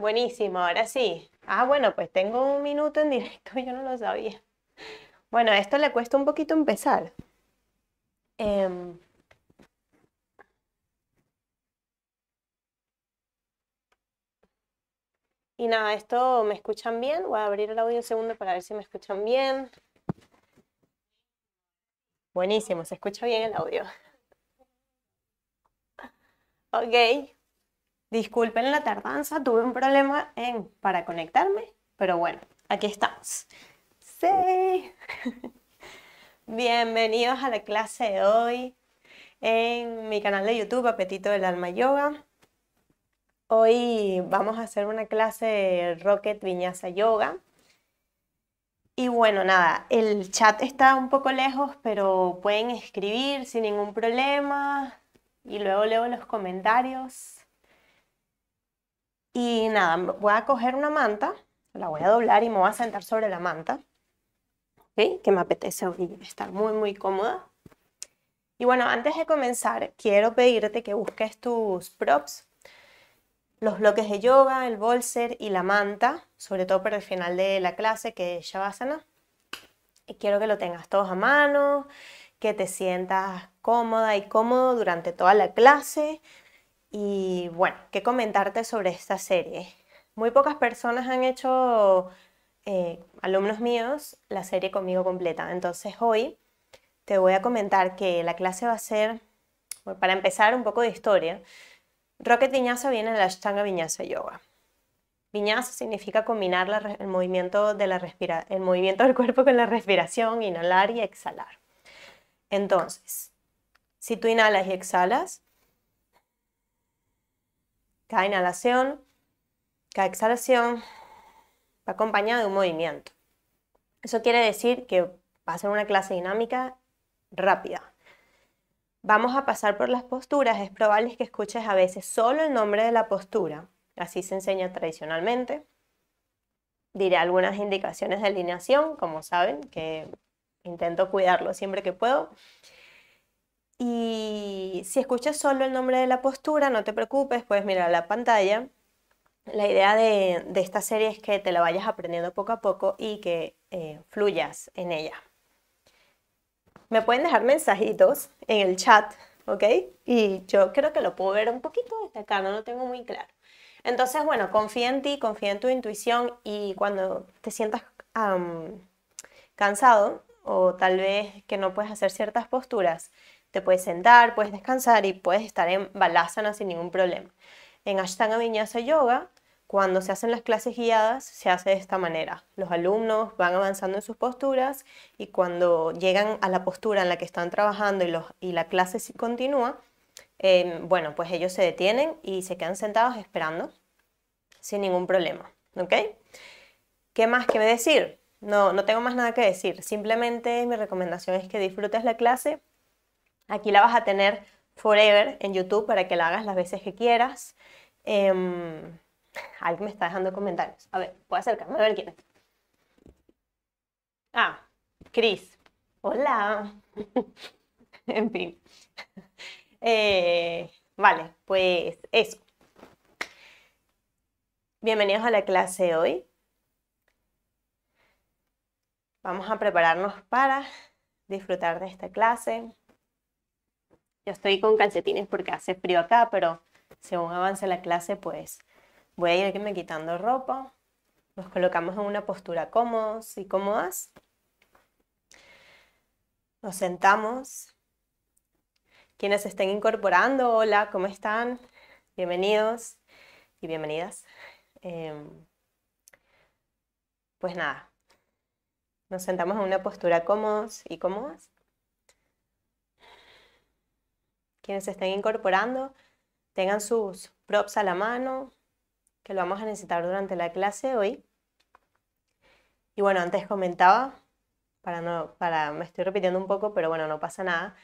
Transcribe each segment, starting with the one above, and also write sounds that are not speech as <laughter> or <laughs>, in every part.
Buenísimo, ahora sí. Ah, bueno, pues tengo un minuto en directo, <laughs> yo no lo sabía. Bueno, esto le cuesta un poquito empezar. Em, y nada, esto me escuchan bien. Voy a abrir el audio un segundo para ver si me escuchan bien. Buenísimo, se escucha bien el audio. <laughs> Ok, Disculpen la tardanza, tuve un problema en, para conectarme, pero bueno, aquí estamos. Sí. <laughs> Bienvenidos a la clase de hoy en mi canal de YouTube Apetito del Alma Yoga. Hoy vamos a hacer una clase de Rocket Viñasa Yoga. Y bueno, nada, el chat está un poco lejos, pero pueden escribir sin ningún problema y luego leo los comentarios y nada, voy a coger una manta, la voy a doblar y me voy a sentar sobre la manta, que me apetece estar muy, muy cómoda. Y bueno, antes de comenzar, quiero pedirte que busques tus props, los bloques de yoga, el bolser y la manta, sobre todo para el final de la clase, que ya es Shavasana. Y quiero que lo tengas todos a mano, que te sientas cómoda y cómodo durante toda la clase, y bueno, ¿qué comentarte sobre esta serie? Muy pocas personas han hecho, eh, alumnos míos, la serie conmigo completa. Entonces hoy te voy a comentar que la clase va a ser, para empezar, un poco de historia. Rocket Viñasa viene de la Ashtanga Viñasa Yoga. Viñasa significa combinar el, movimiento de el movimiento del cuerpo con la respiración, inhalar y exhalar. Entonces, si tú inhalas y exhalas, cada inhalación, cada exhalación va acompañada de un movimiento. Eso quiere decir que va a ser una clase dinámica rápida. Vamos a pasar por las posturas. Es probable que escuches a veces solo el nombre de la postura. Así se enseña tradicionalmente. Diré algunas indicaciones de alineación, como saben, que intento cuidarlo siempre que puedo. Y si escuchas solo el nombre de la postura, no te preocupes, puedes mirar la pantalla. La idea de, esta serie es que te la vayas aprendiendo poco a poco y que eh, fluyas en ella. Me pueden dejar mensajitos en el chat, ¿ok? Y yo creo que lo puedo ver un poquito desde acá, no lo tengo muy claro. Entonces, bueno, confía en ti, confía en tu intuición y cuando te sientas cansado o tal vez que no puedes hacer ciertas posturas, te puedes sentar, puedes descansar y puedes estar en balasana sin ningún problema. En Ashtanga Vinyasa Yoga, cuando se hacen las clases guiadas, se hace de esta manera. Los alumnos van avanzando en sus posturas y cuando llegan a la postura en la que están trabajando y, la clase continúa, em, bueno, pues ellos se detienen y se quedan sentados esperando sin ningún problema. ¿Ok? ¿Qué más que decir? No, no tengo más nada que decir. Simplemente mi recomendación es que disfrutes la clase, Aquí la vas a tener forever en YouTube para que la hagas las veces que quieras. Em, alguien me está dejando comentarios. A ver, puedo acercarme a ver quién es. Ah, Cris. Hola. <laughs> en fin. Eh, vale, pues eso. Bienvenidos a la clase de hoy. Vamos a prepararnos para disfrutar de esta clase. Yo estoy con calcetines porque hace frío acá, pero según avance la clase, pues voy a irme quitando ropa. Nos colocamos en una postura cómodos y cómodas. Nos sentamos. Quienes estén incorporando, hola, ¿cómo están? Bienvenidos y bienvenidas. Em, pues nada, nos sentamos en una postura cómodos y cómodas. quienes se estén incorporando tengan sus props a la mano, que lo vamos a necesitar durante la clase hoy. Y bueno, antes comentaba, para no, para, me estoy repitiendo un poco, pero bueno, no pasa nada,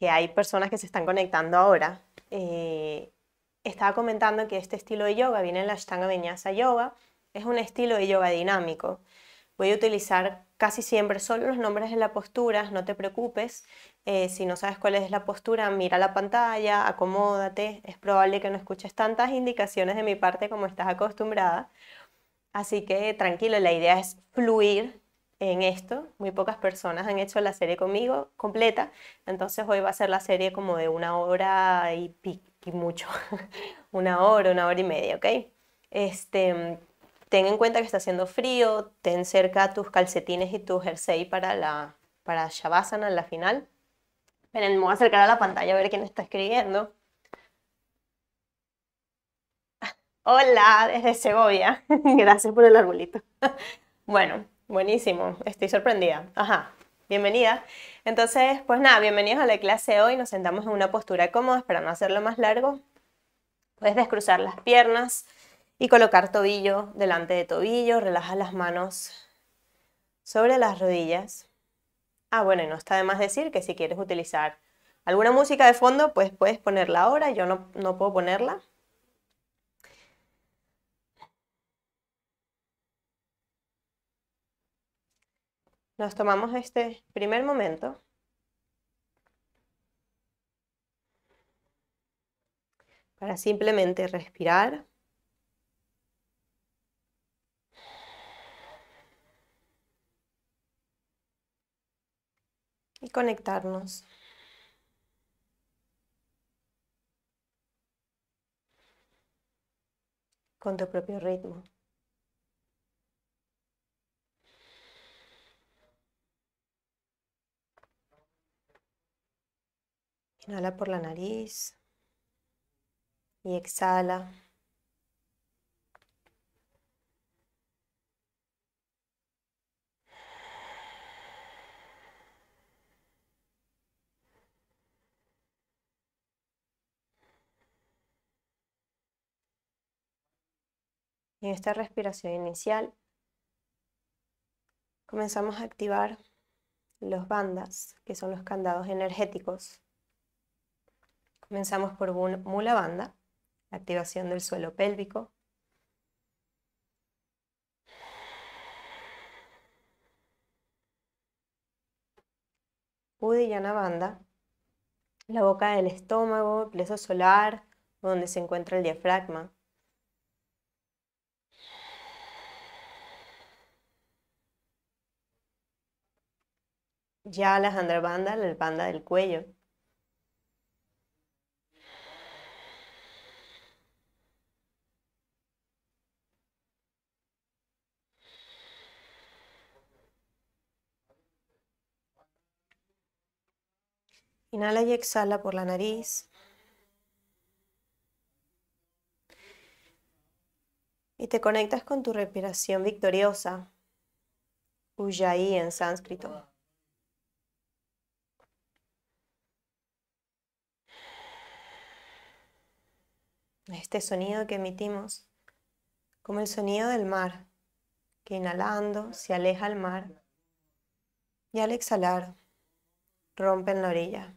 que hay personas que se están conectando ahora. Eh, estaba comentando que este estilo de yoga viene en la Ashtanga Vinyasa Yoga, es un estilo de yoga dinámico. Voy a utilizar casi siempre solo los nombres de la postura, no te preocupes. Eh, si no sabes cuál es la postura, mira la pantalla, acomódate. Es probable que no escuches tantas indicaciones de mi parte como estás acostumbrada. Así que tranquilo, la idea es fluir en esto. Muy pocas personas han hecho la serie conmigo completa, entonces hoy va a ser la serie como de una hora y, y mucho, <laughs> una hora, una hora y media, ¿ok? Este, Ten en cuenta que está haciendo frío, ten cerca tus calcetines y tu jersey para la para Shavasana en la final. Ven, me voy a acercar a la pantalla a ver quién está escribiendo. Hola, desde Segovia. <laughs> Gracias por el arbolito. <laughs> Bueno, buenísimo. Estoy sorprendida. Ajá, bienvenida. Entonces, pues nada, bienvenidos a la clase de hoy. Nos sentamos en una postura cómoda para no hacerlo más largo. Puedes descruzar las piernas y colocar tobillo delante de tobillo, relaja las manos sobre las rodillas. Ah, bueno, y no está de más decir que si quieres utilizar alguna música de fondo, pues puedes ponerla ahora, yo no, no puedo ponerla. Nos tomamos este primer momento. para simplemente respirar. y conectarnos. con tu propio ritmo. Inhala por la nariz y exhala. En esta respiración inicial comenzamos a activar los bandas, que son los candados energéticos. Comenzamos por mula banda, activación del suelo pélvico. Udiyana banda, la boca del estómago, plexo solar, donde se encuentra el diafragma. Ya Alejandra Banda, el Banda del cuello. Inhala y exhala por la nariz. Y te conectas con tu respiración victoriosa, Ujjayi en sánscrito. este sonido que emitimos como el sonido del mar, que inhalando se aleja al mar y al exhalar en la orilla.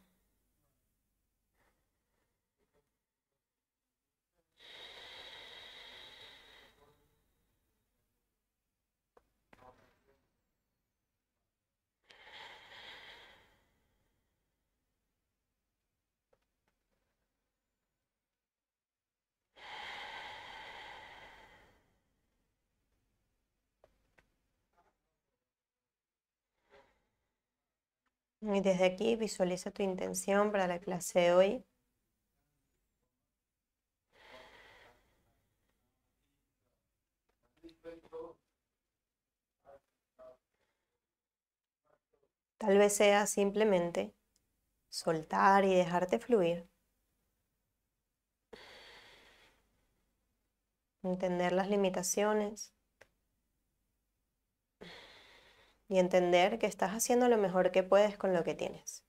Y desde aquí visualiza tu intención para la clase de hoy. Tal vez sea simplemente soltar y dejarte fluir. Entender las limitaciones y entender que estás haciendo lo mejor que puedes con lo que tienes.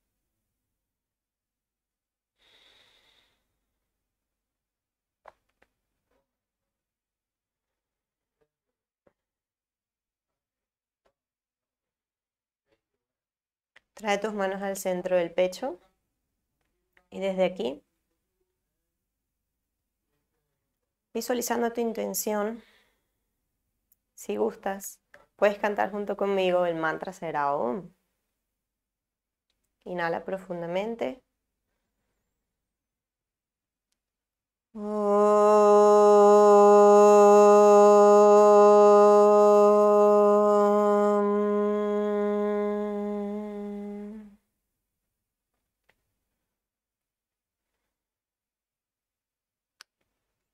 Trae tus manos al centro del pecho y desde aquí, visualizando tu intención, si gustas, Puedes cantar junto conmigo el mantra será Om. Inhala profundamente.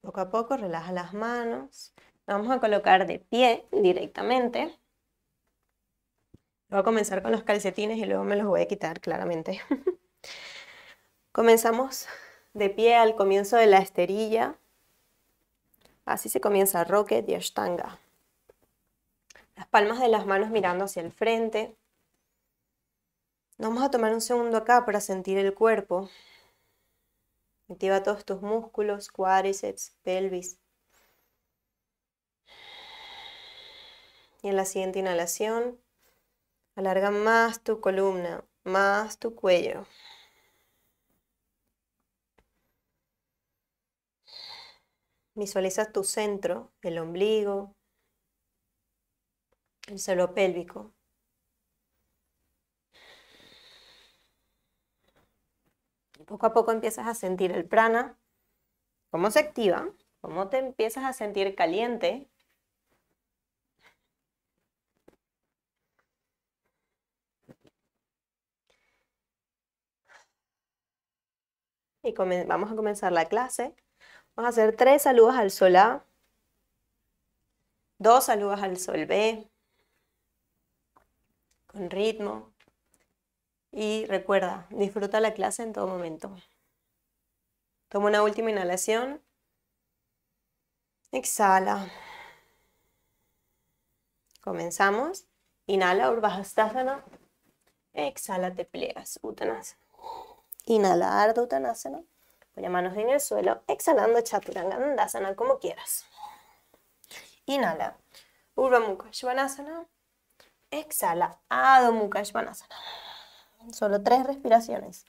Poco a poco relaja las manos vamos a colocar de pie directamente. Voy a comenzar con los calcetines y luego me los voy a quitar claramente. <laughs> Comenzamos de pie al comienzo de la esterilla. Así se comienza Rocket y Ashtanga. Las palmas de las manos mirando hacia el frente. Vamos a tomar un segundo acá para sentir el cuerpo. Activa todos tus músculos, cuádriceps, pelvis, Y en la siguiente inhalación, alarga más tu columna, más tu cuello. Visualiza tu centro, el ombligo, el celo pélvico. Poco a poco empiezas a sentir el prana, cómo se activa, cómo te empiezas a sentir caliente, y vamos a comenzar la clase. Vamos a hacer tres saludos al sol A, dos saludos al sol B, con ritmo. Y recuerda, disfruta la clase en todo momento. Toma una última inhalación. Exhala. Comenzamos. Inhala, Urbhastasana. Exhala, te plegas Uttanasana. Inhalar, Uttanasana. Pon las manos en el suelo. Exhalando, Chaturanga Dandasana, como quieras. Inhala. Urva Mukha Svanasana. Exhala. Adho Mukha Svanasana. Solo tres respiraciones.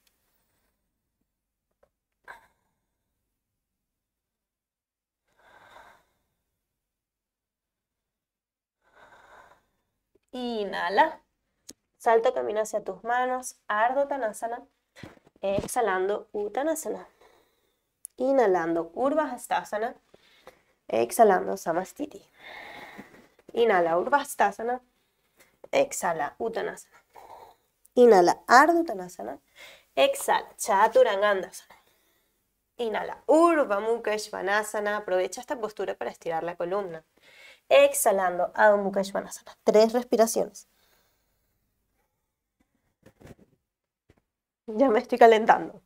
Inhala. Salto, camina hacia tus manos. Ardo Tanasana. Exhalando, Uttanasana. Inhalando, Urvastasana. Exhalando, Samastiti. Inhala, Urvastasana. Exhala, Uttanasana. Inhala, Ardhutanasana. Exhala, Chaturangandasana. Inhala, Urva Aprovecha esta postura para estirar la columna. Exhalando, Adho Tres respiraciones. Ya me estoy calentando.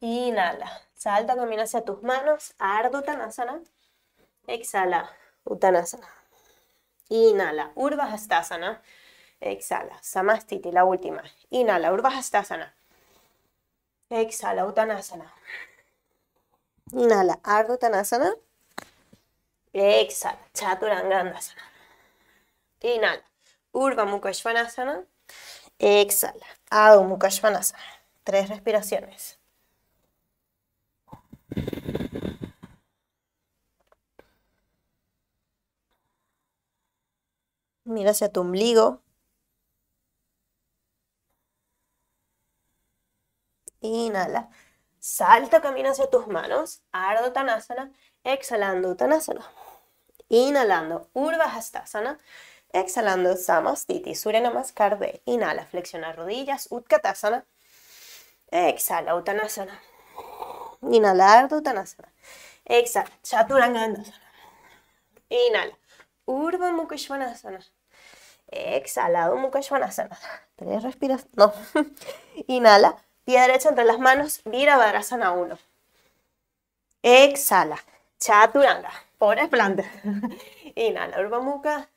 Inhala. Salta también hacia tus manos. Ardha Uttanasana. Exhala. Uttanasana. Inhala. Hastasana. Exhala. Samastiti, la última. Inhala. Hastasana. Exhala. Uttanasana. Inhala. Ardha Uttanasana. Exhala. Chaturanga Inhala. Urva Mukashvanasana. Exhala. Adho Mukashvanasana. Tres respiraciones. Mira hacia tu ombligo. Inhala. Salta, camina hacia tus manos. Ardo Tanasana. Exhalando Tanasana. Inhalando. Urva Hastasana. Exhalando, Samastiti, Surya Namaskar, Inhala, flexiona rodillas, Utkatasana. Exhala, Uttanasana. Inhala, Uttanasana. Exhala, Chaturanga Dandasana. Inhala, Urva Mukhashvanasana. Exhala, Svanasana. Tres respiras, no. <laughs> Inhala, pie derecho entre las manos, Virabhadrasana Uno. Exhala, Chaturanga. Por el planta. <laughs> Inhala, urba Mukha.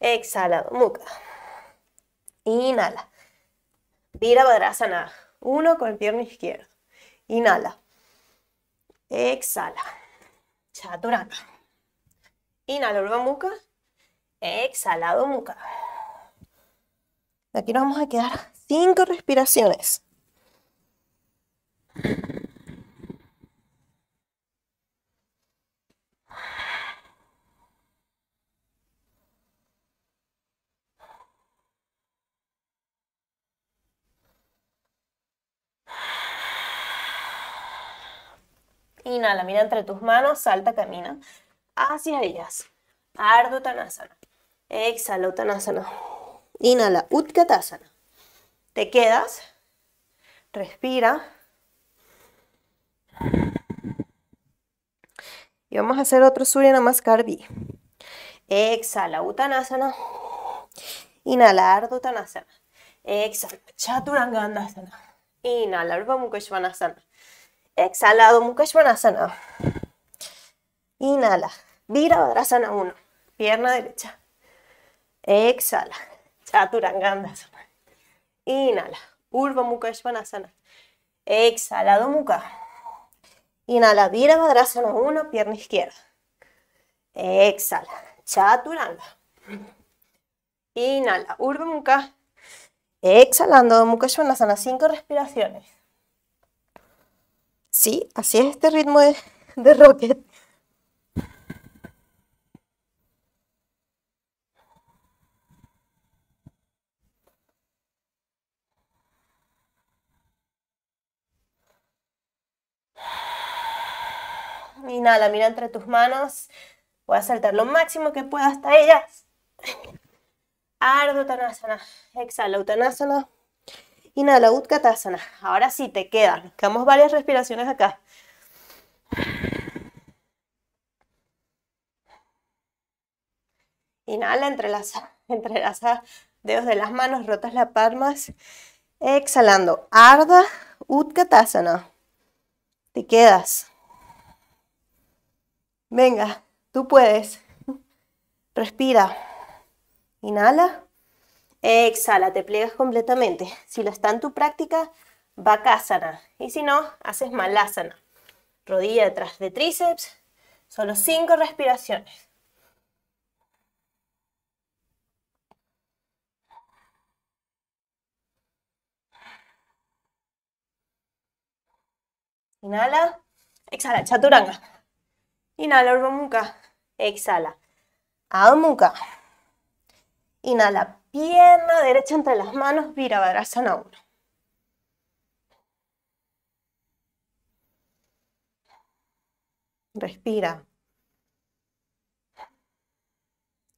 Exhalado, muca. Inhala. Virabhadrasana. Uno con el pierna izquierdo. Inhala. Exhala. Chaturanga. Inhala, urvamukha, muca. Exhalado, muca. Aquí nos vamos a quedar cinco respiraciones. Inhala, mira entre tus manos, salta, camina hacia ellas. Ardha tanasana. Exhala Uttanasana. Inhala Utkatasana. Te quedas. Respira. Y vamos a hacer otro Surya Namaskar B. Exhala Uttanasana. Inhala Ardha tanasana. Exhala Chaturanga Inhala Exhalado, Mukeshvanasana. Inhala. Virabhadrasana 1. Pierna derecha. Exhala. Chaturangandasana. Inhala. Urva Mukeshvanasana. Exhalado, muka. Inhala. Virabhadrasana 1. Pierna izquierda. Exhala. Chaturanga. Inhala. Urva Mukha. Exhalando, Mukeshvanasana. cinco respiraciones. Sí, así es este ritmo de, de Rocket. Inhala, mira entre tus manos. Voy a saltar lo máximo que pueda hasta ellas. Ardha Uttanasana. Exhala, Uttanasana. Inhala, Utkatasana. Ahora sí, te quedas. buscamos varias respiraciones acá. Inhala, entrelaza, <laughs> entrelaza dedos de las manos, rotas las palmas. Exhalando, Arda, Utkatasana. Te quedas. Venga, tú puedes. Respira. Inhala. Exhala, te pliegas completamente. Si lo está en tu práctica, Bakasana. Y si no, haces Malasana. Rodilla detrás de tríceps. Solo cinco respiraciones. Inhala. Exhala, chaturanga. Inhala, urbamuka. Exhala. Adho Inhala, Pierna derecha entre las manos, Virabhadrasana 1. Respira.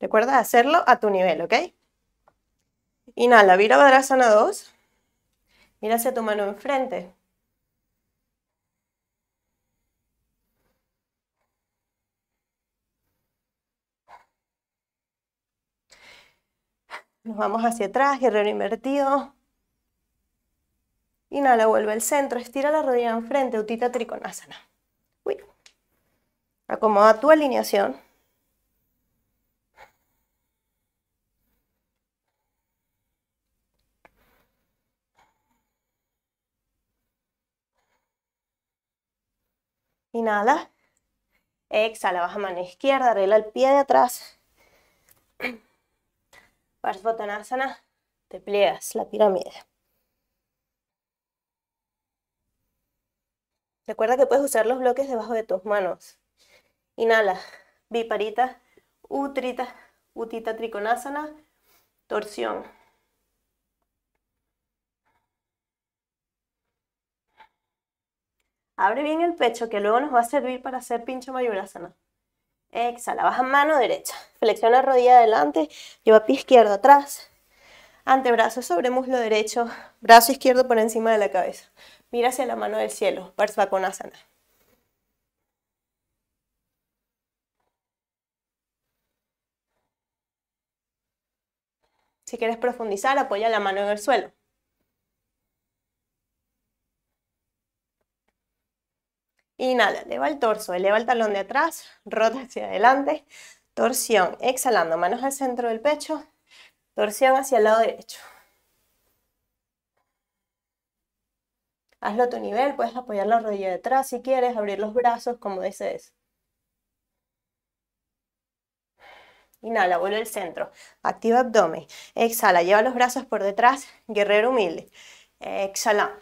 Recuerda hacerlo a tu nivel, ¿ok? Inhala, Virabhadrasana 2. Mira hacia tu mano enfrente. Nos vamos hacia atrás, guerrero invertido. Inhala, vuelve al centro, estira la rodilla enfrente, Utita Trikonasana. Uy. Acomoda tu alineación. Inhala. Exhala, baja mano izquierda, arregla el pie de atrás. Parsvottanasana, te pliegas la pirámide. Recuerda que puedes usar los bloques debajo de tus manos. Inhala, viparita, utrita, utita triconasana, torsión. Abre bien el pecho que luego nos va a servir para hacer pincha mayurasana. Exhala, baja mano derecha. Flexiona rodilla adelante, lleva pie izquierdo atrás. Antebrazo sobre muslo derecho, brazo izquierdo por encima de la cabeza. Mira hacia la mano del cielo, Parsvakonasana. Si quieres profundizar, apoya la mano en el suelo. Inhala, eleva el torso, eleva el talón de atrás, rota hacia adelante, torsión. Exhalando, manos al centro del pecho, torsión hacia el lado derecho. Hazlo a tu nivel, puedes apoyar la rodilla detrás si quieres, abrir los brazos como desees. Inhala, vuelve al centro. Activa abdomen. Exhala, lleva los brazos por detrás, guerrero humilde. Exhala.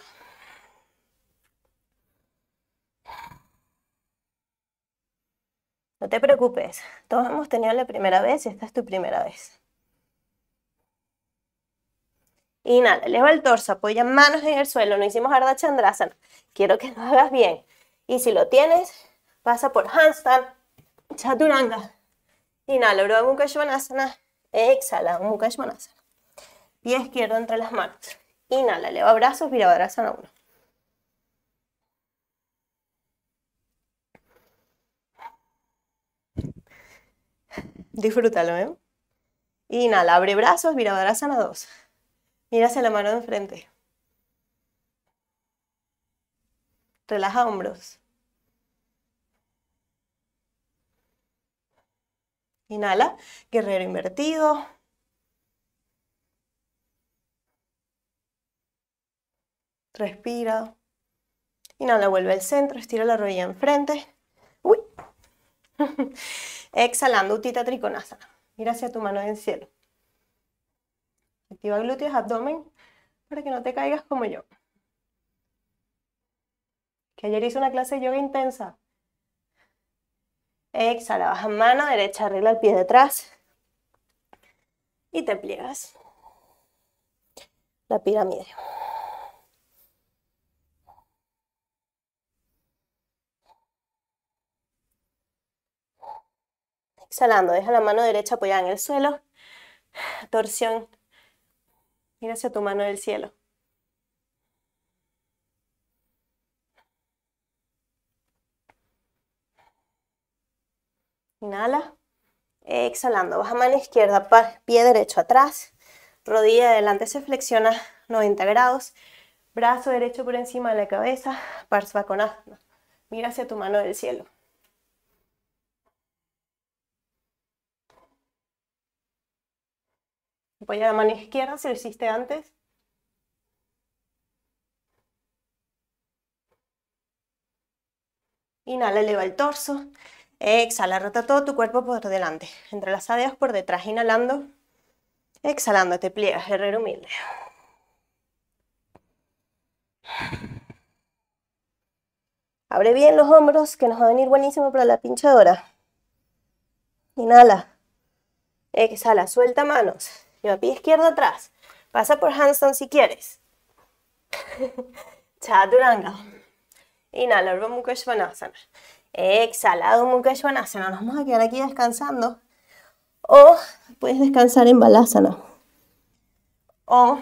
No te preocupes, todos hemos tenido la primera vez y esta es tu primera vez. Inhala, eleva el torso, apoya manos en el suelo. No hicimos Ardha Chandrasana. Quiero que lo hagas bien. Y si lo tienes, pasa por handstand, chaturanga. Inhala, Urdhva Mukha Svanasana. Exhala, Mukha Svanasana. Pie izquierdo entre las manos. Inhala, eleva brazos, Virabhadrasana 1. Disfrútalo, ¿eh? Inhala, abre brazos, mira, a dos. Mira hacia la mano de enfrente. Relaja hombros. Inhala, guerrero invertido. Respira. Inhala, vuelve al centro, estira la rodilla enfrente. Uy, <laughs> Exhalando, Utita Trikonasana. Mira hacia tu mano en cielo. Activa glúteos, abdomen, para que no te caigas como yo. Que ayer hice una clase de yoga intensa. Exhala, baja mano derecha, arregla el pie detrás. Y te pliegas. La pirámide. Exhalando, deja la mano derecha apoyada en el suelo. Torsión. Mira hacia tu mano del cielo. Inhala. Exhalando. Baja mano izquierda, pie derecho atrás. Rodilla adelante se flexiona 90 grados. Brazo derecho por encima de la cabeza. Parsvakonasana. Mira hacia tu mano del cielo. apoya la mano izquierda si lo hiciste antes. Inhala, eleva el torso. Exhala, rota todo tu cuerpo por delante. las dedos por detrás, inhalando. Exhalando, te pliegas, guerrero humilde. Abre bien los hombros, que nos va a venir buenísimo para la pinchadora. Inhala. Exhala, suelta manos. Lleva pie izquierdo atrás. Pasa por Hanson si quieres. <laughs> Chaturanga. Inhala, Exhala, Nos vamos a quedar aquí descansando. O puedes descansar en Balasana. O,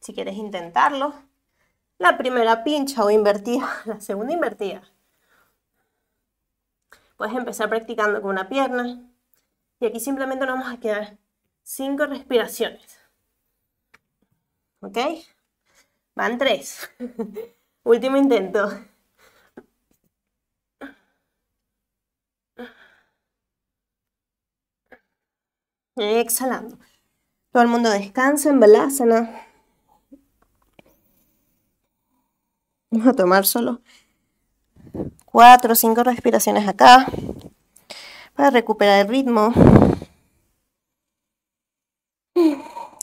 si quieres intentarlo, la primera pincha o invertida, <laughs> la segunda invertida. Puedes empezar practicando con una pierna. Y aquí simplemente nos vamos a quedar cinco respiraciones. ¿Ok? Van tres. <laughs> Último intento. Exhalando. Todo el mundo descansa en Vamos a tomar solo cuatro o cinco respiraciones acá para recuperar el ritmo.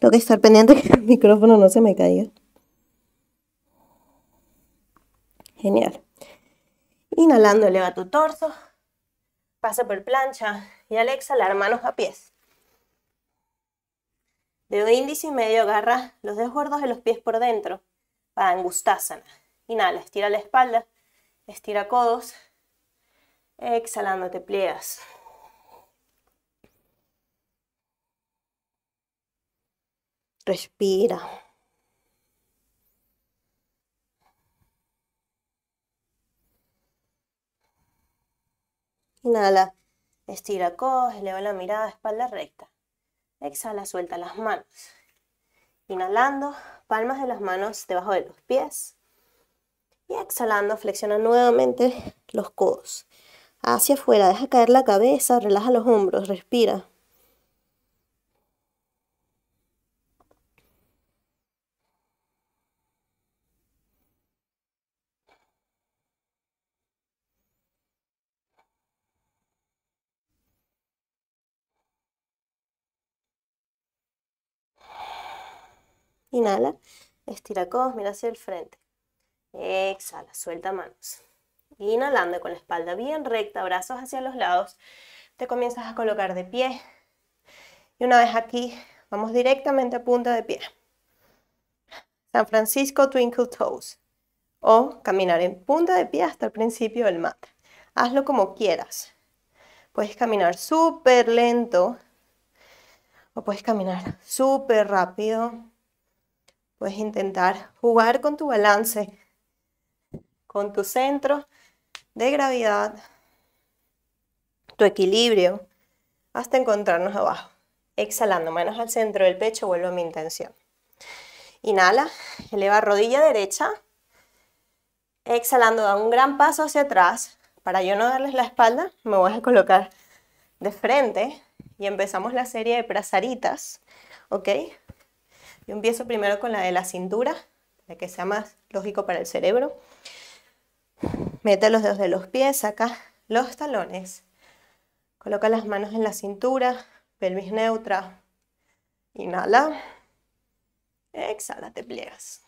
Tengo que estar pendiente que el micrófono no se me caiga. Genial. Inhalando, eleva tu torso. Pasa por plancha y al exhalar manos a pies. Dedo índice y medio agarra los dedos gordos de los pies por dentro para angustasana. Inhala, estira la espalda, estira codos. Exhalando te pliegas. Respira. Inhala, estira, coge, eleva la mirada, espalda recta. Exhala, suelta las manos. Inhalando, palmas de las manos debajo de los pies. Y exhalando, flexiona nuevamente los codos. Hacia afuera, deja caer la cabeza, relaja los hombros, respira. Inhala, estira codos, mira hacia el frente. Exhala, suelta manos. Inhalando con la espalda bien recta, brazos hacia los lados. Te comienzas a colocar de pie. Y una vez aquí, vamos directamente a punta de pie. San Francisco Twinkle Toes. O caminar en punta de pie hasta el principio del mat. Hazlo como quieras. Puedes caminar súper lento o puedes caminar súper rápido. Puedes intentar jugar con tu balance, con tu centro de gravedad, tu equilibrio, hasta encontrarnos abajo. Exhalando, manos al centro del pecho, vuelvo a mi intención. Inhala, eleva rodilla derecha. Exhalando, da un gran paso hacia atrás. Para yo no darles la espalda, me voy a colocar de frente y empezamos la serie de prazaritas, ¿ok? Yo empiezo primero con la de la cintura, la que sea más lógico para el cerebro. Mete los dedos de los pies, saca los talones. Coloca las manos en la cintura, pelvis neutra. Inhala. Exhala, te pliegas.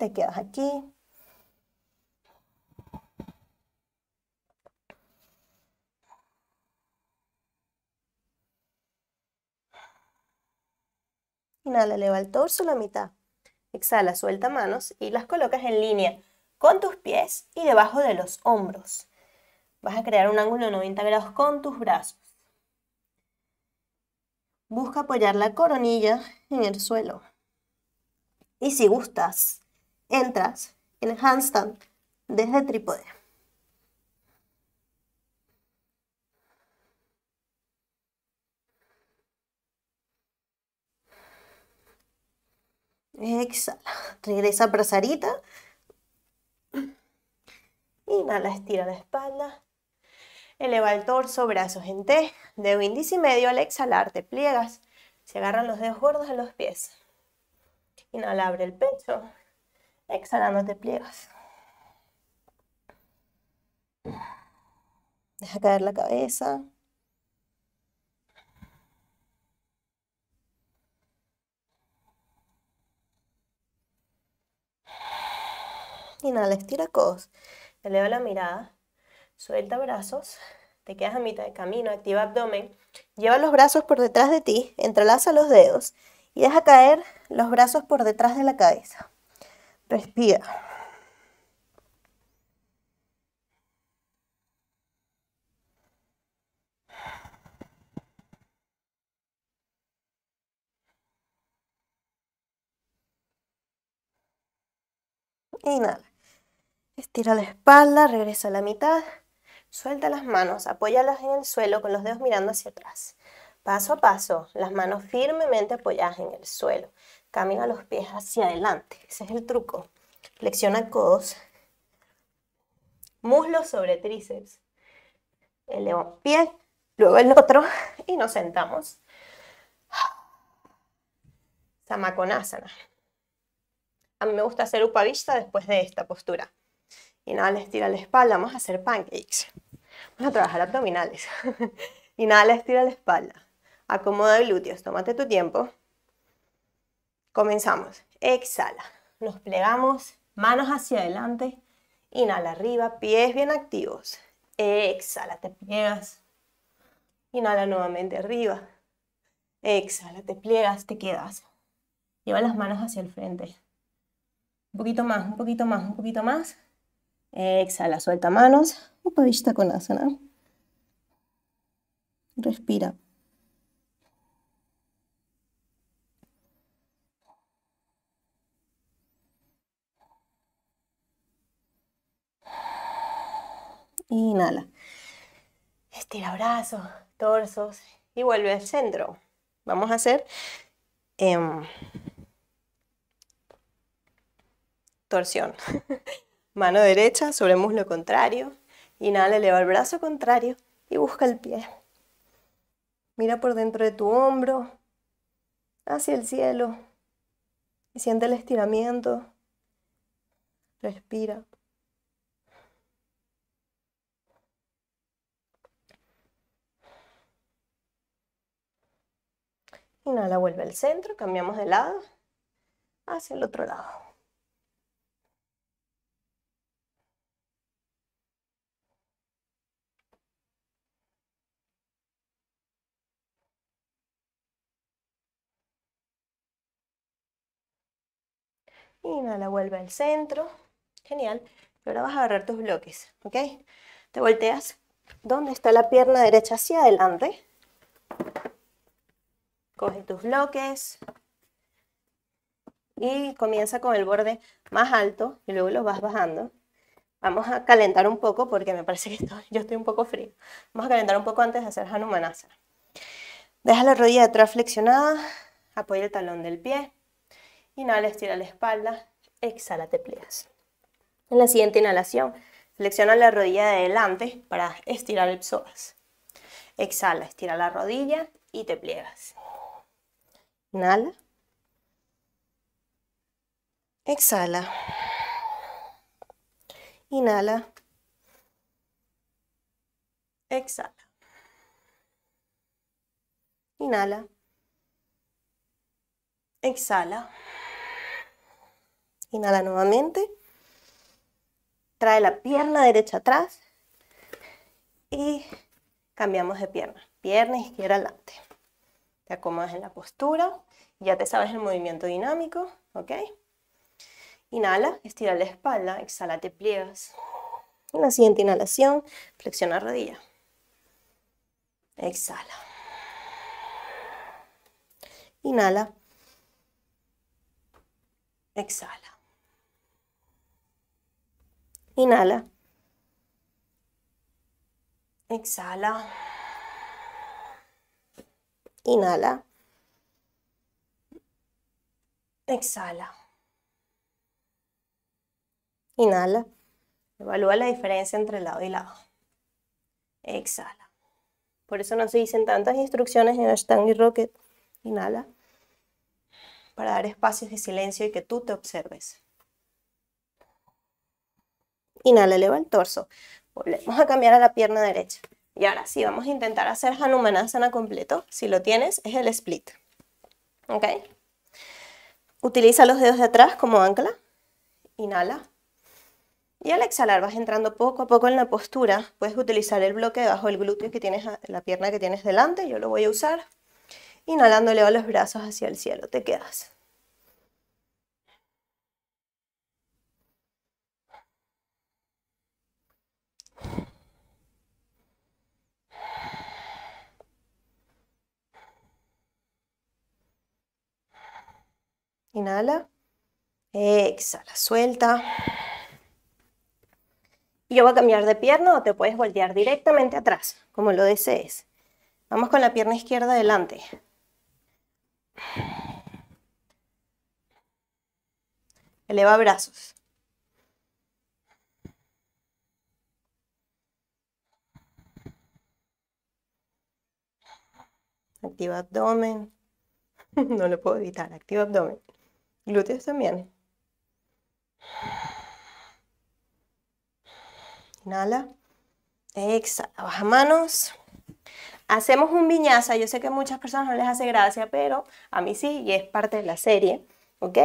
Te quedas aquí. Inhala, eleva el torso la mitad. Exhala, suelta manos y las colocas en línea con tus pies y debajo de los hombros. Vas a crear un ángulo de 90 grados con tus brazos. Busca apoyar la coronilla en el suelo. Y si gustas, entras en handstand desde trípode. Exhala. Regresa prasarita. Inhala, estira la espalda. Eleva el torso, brazos en T. Dedo índice y medio al exhalar te pliegas. Se agarran los dedos gordos a los pies. Inhala, abre el pecho. Exhalando te pliegas. Deja caer la cabeza. Inhala, estira codos. Eleva la mirada. Suelta brazos. Te quedas a mitad de camino. Activa abdomen. Lleva los brazos por detrás de ti. Entrelaza los dedos. Y deja caer los brazos por detrás de la cabeza. Respira. Inhala. Estira la espalda, regresa a la mitad. Suelta las manos, apóyalas en el suelo con los dedos mirando hacia atrás. Paso a paso, las manos firmemente apoyadas en el suelo. Camina los pies hacia adelante. Ese es el truco. Flexiona codos. Muslos sobre tríceps. un pie, luego el otro y nos sentamos. Samakonasana. A mí me gusta hacer upavista después de esta postura. Inhala, estira la espalda. Vamos a hacer pancakes. Vamos a trabajar abdominales. Inhala, <laughs> estira la espalda. Acomoda glúteos. Tómate tu tiempo. Comenzamos. Exhala. Nos plegamos. Manos hacia adelante. Inhala arriba. Pies bien activos. Exhala. Te pliegas. Inhala nuevamente arriba. Exhala. Te pliegas. Te quedas. Lleva las manos hacia el frente. Un poquito más, un poquito más, un poquito más. Exhala, suelta manos. con Upadishtakonasana. Respira. Inhala. Estira brazos, torsos y vuelve al centro. Vamos a hacer em, torsión. <laughs> Mano derecha sobre muslo contrario. Inhala, eleva el brazo contrario y busca el pie. Mira por dentro de tu hombro, hacia el cielo. Y siente el estiramiento. Respira. Inhala, vuelve al centro, cambiamos de lado hacia el otro lado. la vuelve al centro. Genial. Y ahora vas a agarrar tus bloques, ¿ok? Te volteas. ¿Dónde está la pierna derecha? Hacia adelante. Coge tus bloques. Y comienza con el borde más alto y luego lo vas bajando. Vamos a calentar un poco porque me parece que yo estoy un poco frío. Vamos a calentar un poco antes de hacer Hanumanasana. Deja la rodilla de atrás flexionada, apoya el talón del pie, Inhala, estira la espalda. Exhala, te pliegas. En la siguiente inhalación, flexiona la rodilla de adelante para estirar el psoas. Exhala, estira la rodilla y te pliegas. Inhala. Exhala. Inhala. Exhala. Inhala. Exhala. Inhala nuevamente. Trae la pierna derecha atrás y cambiamos de pierna. Pierna izquierda adelante. Te acomodas en la postura. Ya te sabes el movimiento dinámico, ¿ok? Inhala, estira la espalda, exhala, te pliegas. En la siguiente inhalación, flexiona rodilla. Exhala. Inhala. Exhala. Inhala. Exhala. Inhala. Exhala. Inhala. Evalúa la diferencia entre lado y lado. Exhala. Por eso no se dicen tantas instrucciones en Ashtanga y Rocket. Inhala. Para dar espacios de silencio y que tú te observes inhala, eleva el torso. Volvemos a cambiar a la pierna derecha. Y ahora sí, vamos a intentar hacer Hanumanasana completo. Si lo tienes, es el split. ¿Ok? Utiliza los dedos de atrás como ancla. Inhala. Y al exhalar vas entrando poco a poco en la postura. Puedes utilizar el bloque debajo del glúteo que tienes, la pierna que tienes delante. Yo lo voy a usar. Inhalando eleva los brazos hacia el cielo. Te quedas. Inhala. Exhala, suelta. Y yo voy a cambiar de pierna o te puedes voltear directamente atrás, como lo desees. Vamos con la pierna izquierda adelante. Eleva brazos. Activa abdomen. <laughs> No lo puedo evitar. Activa abdomen. Glúteos también. Inhala. Exhala. Baja manos. Hacemos un viñaza. Yo sé que a muchas personas no les hace gracia, pero a mí sí y es parte de la serie. ¿Ok?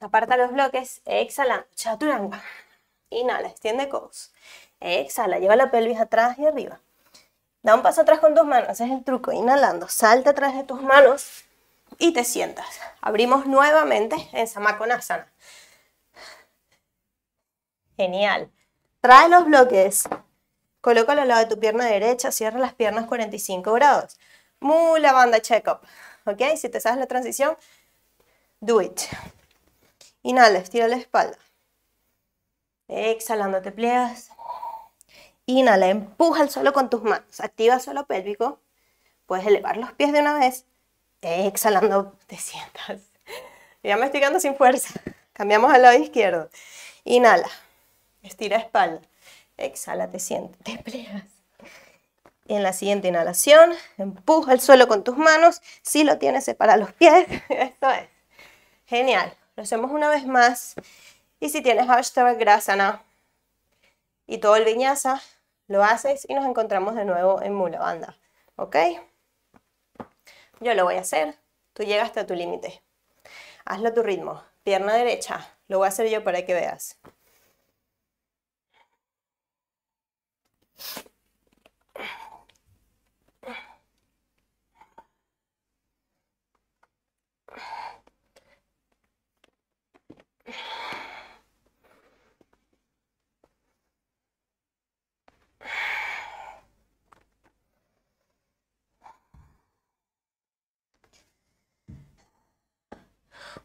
Aparta los bloques. Exhala. Chaturanga. Inhala. Extiende codos. Exhala. Lleva la pelvis atrás y arriba. Da un paso atrás con tus manos. es el truco. Inhalando. Salta atrás de tus manos y te sientas. Abrimos nuevamente en Samakonasana. Genial. Trae los bloques. coloca al lado de tu pierna derecha, cierra las piernas 45 grados. Mula banda check up. ¿Ok? Si te sabes la transición, do it. Inhala, estira la espalda. Exhalando te pliegas. Inhala, empuja el suelo con tus manos. Activa suelo pélvico. Puedes elevar los pies de una vez Exhalando, te sientas. Ya me sin fuerza. Cambiamos al lado izquierdo. Inhala. Estira espalda. Exhala, te sientas. Te plegas. En la siguiente inhalación, empuja el suelo con tus manos. Si lo tienes, separa los pies. <laughs> Esto es. Genial. Lo hacemos una vez más. Y si tienes Grasana y todo el viñasa, lo haces y nos encontramos de nuevo en Mula Banda. ¿Ok? yo lo voy a hacer, tú llega hasta tu límite. Hazlo a tu ritmo. Pierna derecha, lo voy a hacer yo para que veas.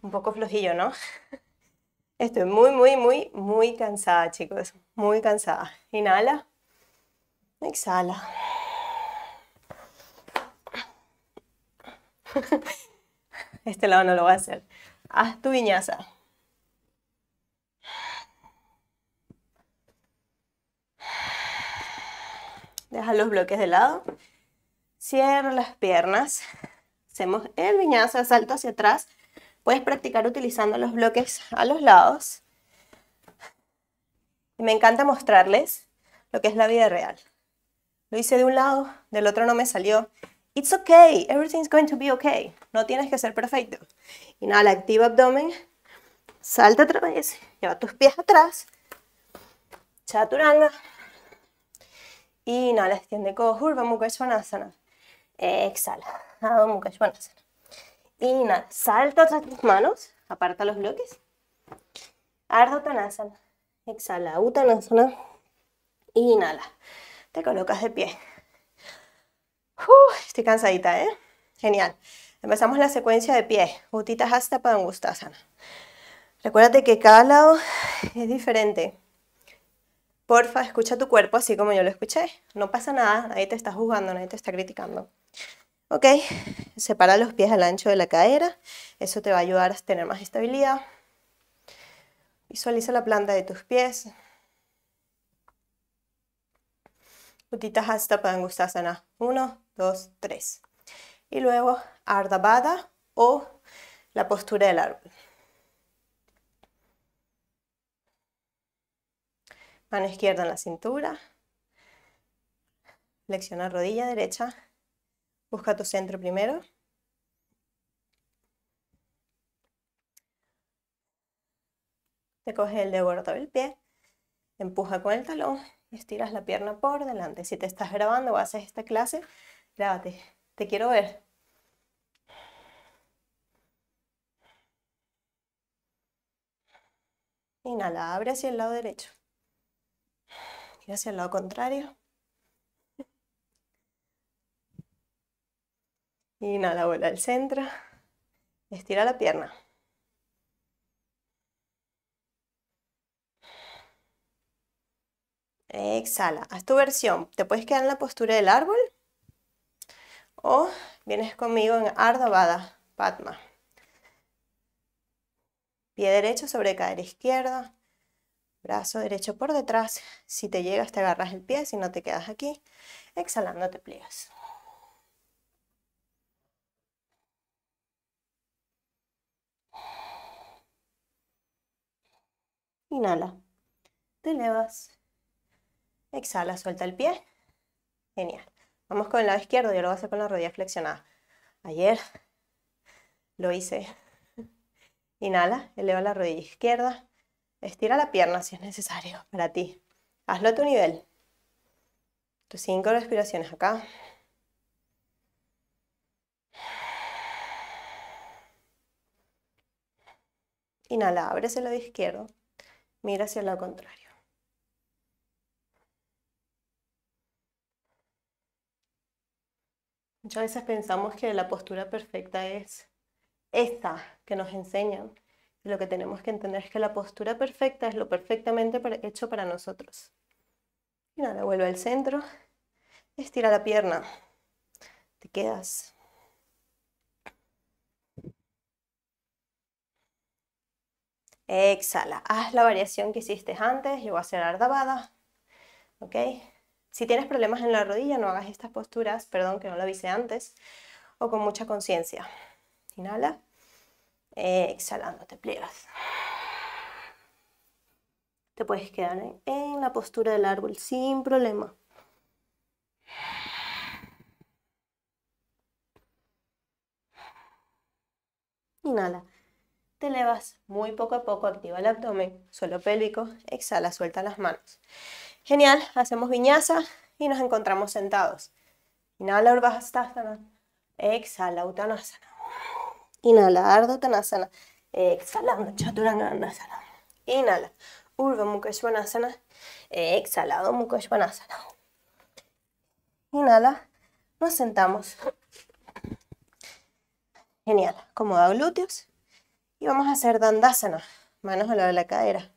un poco flojillo, ¿no? <laughs> Estoy muy, muy, muy, muy cansada, chicos. Muy cansada. Inhala. Exhala. <laughs> Este lado no lo voy a hacer. Haz tu viñaza. Deja los bloques de lado. Cierra las piernas. Hacemos el viñaza, salto hacia atrás Puedes practicar utilizando los bloques a los lados. me encanta mostrarles lo que es la vida real. Lo hice de un lado, del otro no me salió. It's okay, everything's going to be okay. No tienes que ser perfecto. Inhala, activa abdomen. Salta otra vez, lleva tus pies atrás. Chaturanga. Inhala, extiende codo, Mukha Svanasana. Exhala, Adho Mukha Inhala, salta tras tus manos, aparta los bloques. Ardha Uttanasana. Exhala, Uttanasana. Inhala. Te colocas de pie. estoy cansadita, ¿eh? Genial. Empezamos la secuencia de pie. Utitas hasta Padangustasana. Recuérdate que cada lado es diferente. Porfa, escucha tu cuerpo así como yo lo escuché. No pasa nada, nadie te está juzgando, nadie te está criticando. ¿Ok? Separa los pies al ancho de la cadera. Eso te va a ayudar a tener más estabilidad. Visualiza la planta de tus pies. Utita hasta Padangustasana. 1, 2, 3. Y luego ardabada o la postura del árbol. Mano izquierda en la cintura. Flexiona rodilla derecha Busca tu centro primero. Te coge el dedo gordo del pie, empuja con el talón, y estiras la pierna por delante. Si te estás grabando o haces esta clase, grábate. Te quiero ver. Inhala, abre hacia el lado derecho. y hacia el lado contrario. Inhala, vuela al centro. Estira la pierna. Exhala. Haz tu versión. Te puedes quedar en la postura del árbol o vienes conmigo en Vada, Padma. Pie derecho sobre cadera izquierda. Brazo derecho por detrás. Si te llegas te agarras el pie, si no te quedas aquí. Exhalando te pliegas. Inhala. Te elevas. Exhala, suelta el pie. Genial. Vamos con el lado izquierdo. Yo lo voy a hacer con la rodilla flexionada. Ayer lo hice. Inhala, eleva la rodilla izquierda. Estira la pierna si es necesario para ti. Hazlo a tu nivel. Tus cinco respiraciones acá. Inhala, abres el lado izquierdo mira hacia lo contrario. Muchas veces pensamos que la postura perfecta es esta que nos enseñan. lo que tenemos que entender es que la postura perfecta es lo perfectamente hecho para nosotros. Y nada, vuelve al centro. Estira la pierna. Te quedas Exhala. Haz la variación que hiciste antes. Yo voy a hacer ardabada. ¿Ok? Si tienes problemas en la rodilla, no hagas estas posturas. Perdón que no lo hice antes. O con mucha conciencia. Inhala. Exhalando, te pliegas. Te puedes quedar en la postura del árbol sin problema. Inhala. Te elevas muy poco a poco, activa el abdomen, suelo pélvico, exhala, suelta las manos. Genial, hacemos viñasa y nos encontramos sentados. Inhala Urbhastasana, exhala Uttanasana. Inhala Ardha Uttanasana, exhalando Chaturanga Inhala Urva mukeshvanasana exhalado Inhala, nos sentamos. Genial, acomoda glúteos, y vamos a hacer dandasana, manos a lado de la cadera,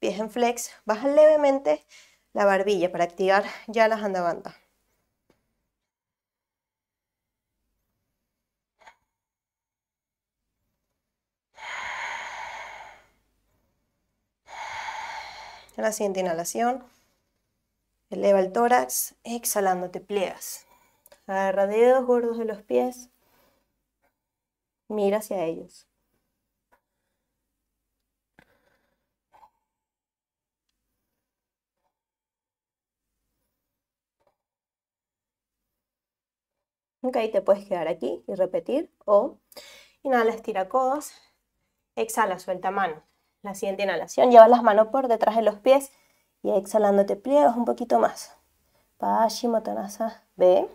pies en flex, baja levemente la barbilla para activar ya las andabandas. La siguiente inhalación. Eleva el tórax, exhalando te pliegas. Agarra dedos gordos de los pies. Mira hacia ellos. ahí te puedes quedar aquí y repetir. O inhala, estira codos. Exhala, suelta mano. La siguiente inhalación, lleva las manos por detrás de los pies y exhalando te pliegas un poquito más. Paschimottanasana. B.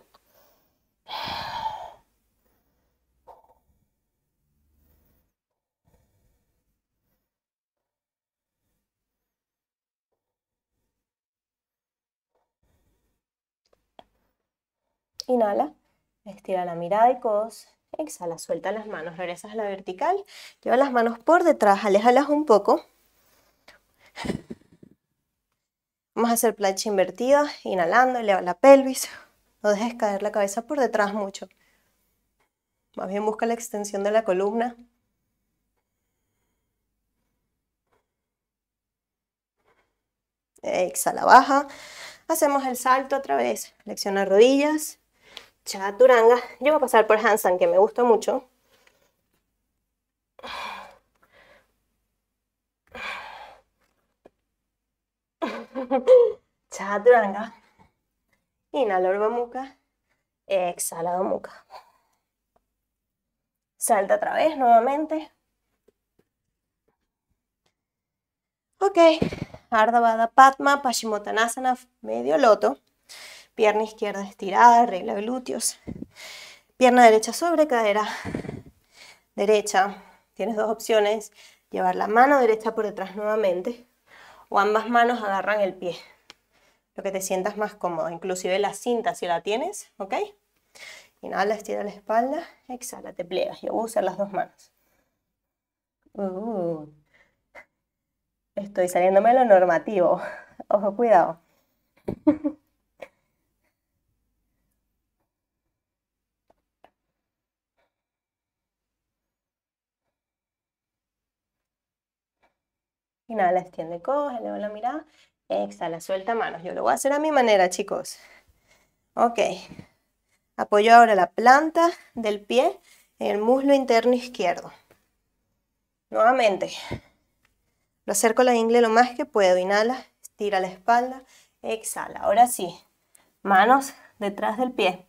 Inhala. Estira la mirada y cos. Exhala, suelta las manos, regresas a la vertical. Lleva las manos por detrás, aléjalas un poco. Vamos a hacer plancha invertida, inhalando, eleva la pelvis. No dejes caer la cabeza por detrás mucho. Más bien busca la extensión de la columna. Exhala, baja. Hacemos el salto otra vez. Flexiona rodillas. Chaturanga. Yo voy a pasar por Hansan, que me gusta mucho. <laughs> Chaturanga. Inhala Orba Muca. Exhala Muca. Salta otra vez nuevamente. Ok. vada Padma, Paschimottanasana, medio loto. Pierna izquierda estirada, regla glúteos. Pierna derecha sobre cadera derecha. Tienes dos opciones, llevar la mano derecha por detrás nuevamente o ambas manos agarran el pie. Lo que te sientas más cómodo, inclusive la cinta si la tienes, ¿ok? Inhala, estira la espalda, exhala, te plegas, Yo voy las dos manos. Uh. estoy saliéndome lo normativo. Ojo, cuidado. <laughs> Inhala, extiende, coge, eleva la mirada. Exhala, suelta manos. Yo lo voy a hacer a mi manera, chicos. Ok. Apoyo ahora la planta del pie en el muslo interno izquierdo. Nuevamente. Lo acerco a la ingle lo más que puedo. Inhala, estira la espalda. Exhala. Ahora sí. Manos detrás del pie.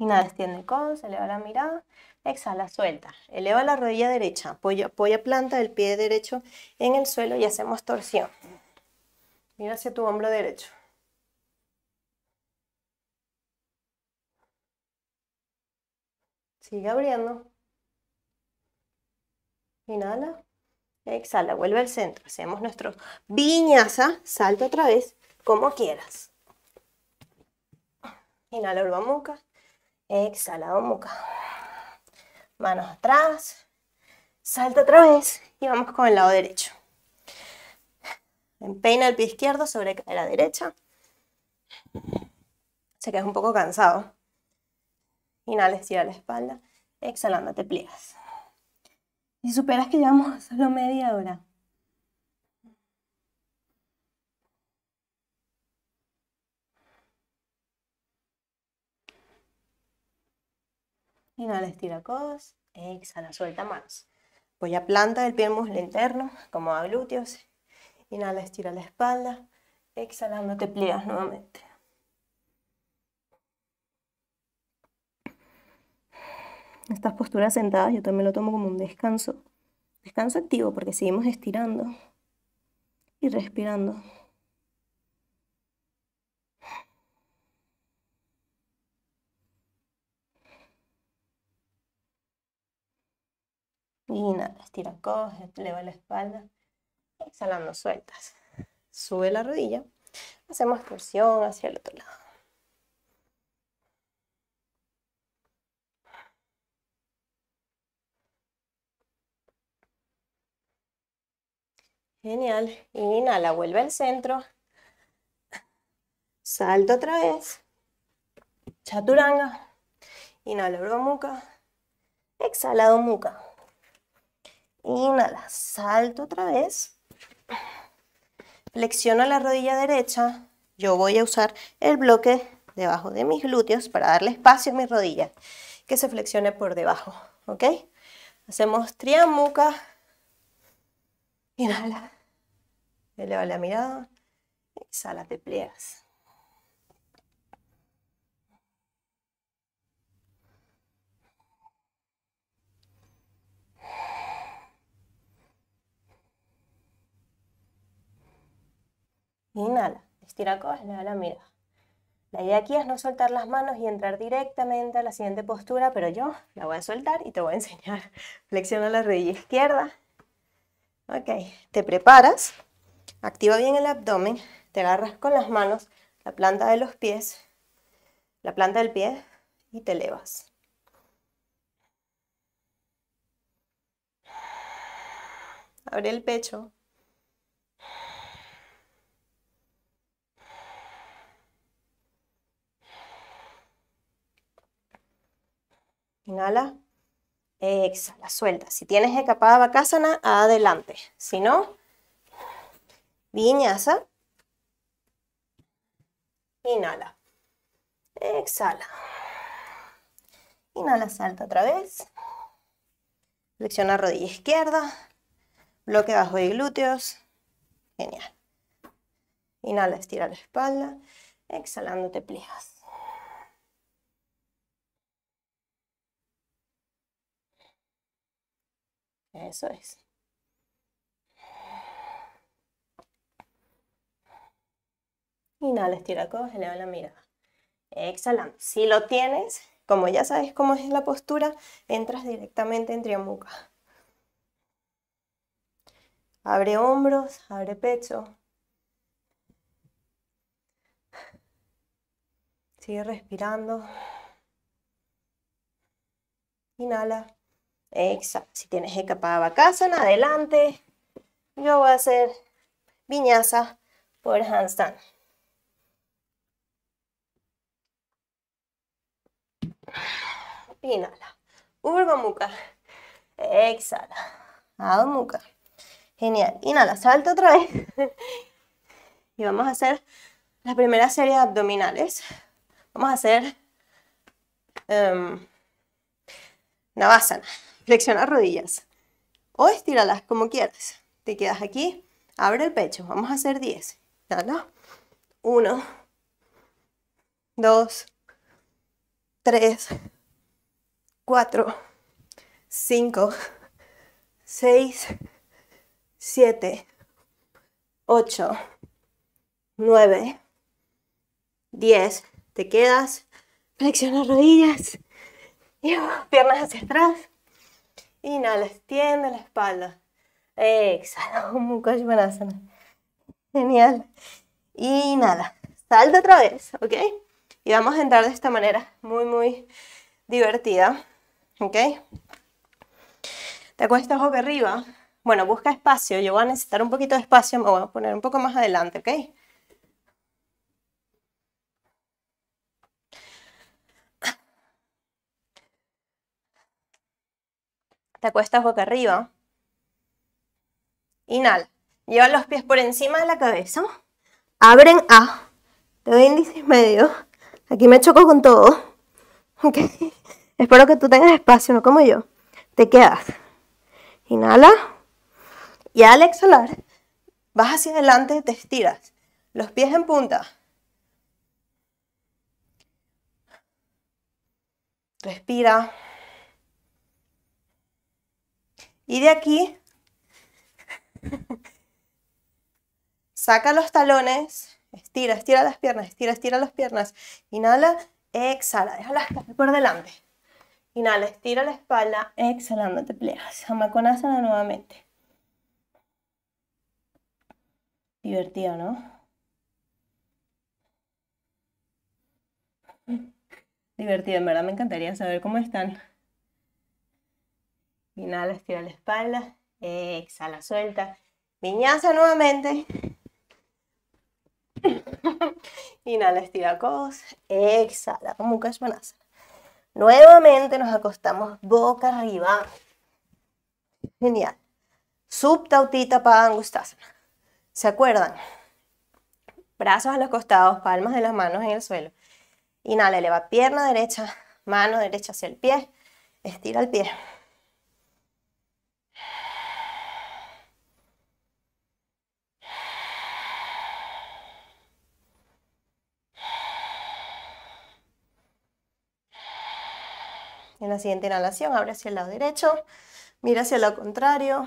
Inhala, extiende el se eleva la mirada. Exhala, suelta. Eleva la rodilla derecha. Apoya, planta del pie derecho en el suelo y hacemos torsión. Mira hacia tu hombro derecho. Sigue abriendo. Inhala. Exhala. Vuelve al centro. Hacemos nuestro viñaza. Salta otra vez. Como quieras. Inhala, urbamuca. Exhalado muca. Manos atrás. Salta otra vez y vamos con el lado derecho. Empeina el pie izquierdo sobre la derecha. Se queda un poco cansado. Inhala, estira la espalda. Exhalando, te pliegas. Y superas que llevamos solo media hora. Inhala, estira codos. Exhala, suelta manos. Voy a planta del pie muslo interno, como a glúteos. Inhala, estira la espalda. Exhalando, te pliegas nuevamente. Estas posturas sentadas yo también lo tomo como un descanso. Descanso activo porque seguimos estirando y respirando. Inhala, estira, coge, eleva la espalda. Exhalando, sueltas. Sube la rodilla. Hacemos torsión hacia el otro lado. Genial. Inhala, vuelve al centro. Salto otra vez. Chaturanga. Inhala, muca, exhalado muca. Inhala, salto otra vez. Flexiono la rodilla derecha. Yo voy a usar el bloque debajo de mis glúteos para darle espacio a mis rodillas, que se flexione por debajo, ¿ok? Hacemos triamuca. Inhala. Eleva la mirada. Exhala, de pliegas. Inhala, estira da la mira. La idea aquí es no soltar las manos y entrar directamente a la siguiente postura, pero yo la voy a soltar y te voy a enseñar. <laughs> Flexiona la rodilla izquierda. Ok, te preparas, activa bien el abdomen, te agarras con las manos, la planta de los pies, la planta del pie y te elevas. Abre el pecho, Inhala. Exhala, suelta. Si tienes escapada Bakasana, adelante. Si no, Viñasa. Inhala. Exhala. Inhala, salta otra vez. Flexiona rodilla izquierda. Bloque bajo de glúteos. Genial. Inhala, estira la espalda. Exhalando te pliegas. Eso es. Inhala, estira, coge, eleva la mirada. Exhalando. Si lo tienes, como ya sabes cómo es la postura, entras directamente en triambuca. Abre hombros, abre pecho. Sigue respirando. Inhala. Exacto. Si tienes en adelante. Yo voy a hacer viñaza por handstand. Inhala. Urva Exhala. Adho Genial. Inhala. Salta otra vez. <laughs> y vamos a hacer la primera serie de abdominales. Vamos a hacer em, Navasana. Flexiona rodillas o estíralas como quieras. Te quedas aquí, abre el pecho. Vamos a hacer 10. 1, 2, 3, 4, 5, 6, 7, 8, 9, 10. Te quedas, flexiona rodillas, y uh, piernas hacia atrás Inhala, extiende la espalda. Exhala, Mukashvanasana. <laughs> Genial. Inhala. Salta otra vez, ¿ok? Y vamos a entrar de esta manera, muy, muy divertida, ¿ok? Te acuestas boca arriba. Bueno, busca espacio. Yo voy a necesitar un poquito de espacio, me voy a poner un poco más adelante, ¿ok? te acuestas boca arriba. Inhala. Lleva los pies por encima de la cabeza. Abren A. Te doy índice y medio. Aquí me choco con todo. Ok. Espero que tú tengas espacio, no como yo. Te quedas. Inhala. Y al exhalar, vas hacia adelante, te estiras. Los pies en punta. Respira. Y de aquí <laughs> saca los talones, estira, estira las piernas, estira, estira las piernas. Inhala, exhala, las caer por delante. Inhala, estira la espalda, exhalando, te plegas. asana nuevamente. Divertido, ¿no? <laughs> Divertido, en verdad me encantaría saber cómo están. Inhala, estira la espalda. Exhala, suelta. Viñaza nuevamente. <coughs> Inhala, estira codos. Exhala, como Kashmanasana. Nuevamente nos acostamos boca arriba. Genial. Subtautita Padangustasana. ¿Se acuerdan? Brazos a los costados, palmas de las manos en el suelo. Inhala, eleva pierna derecha, mano derecha hacia el pie. Estira el pie. En la siguiente inhalación, abre hacia el lado derecho, mira hacia lo contrario,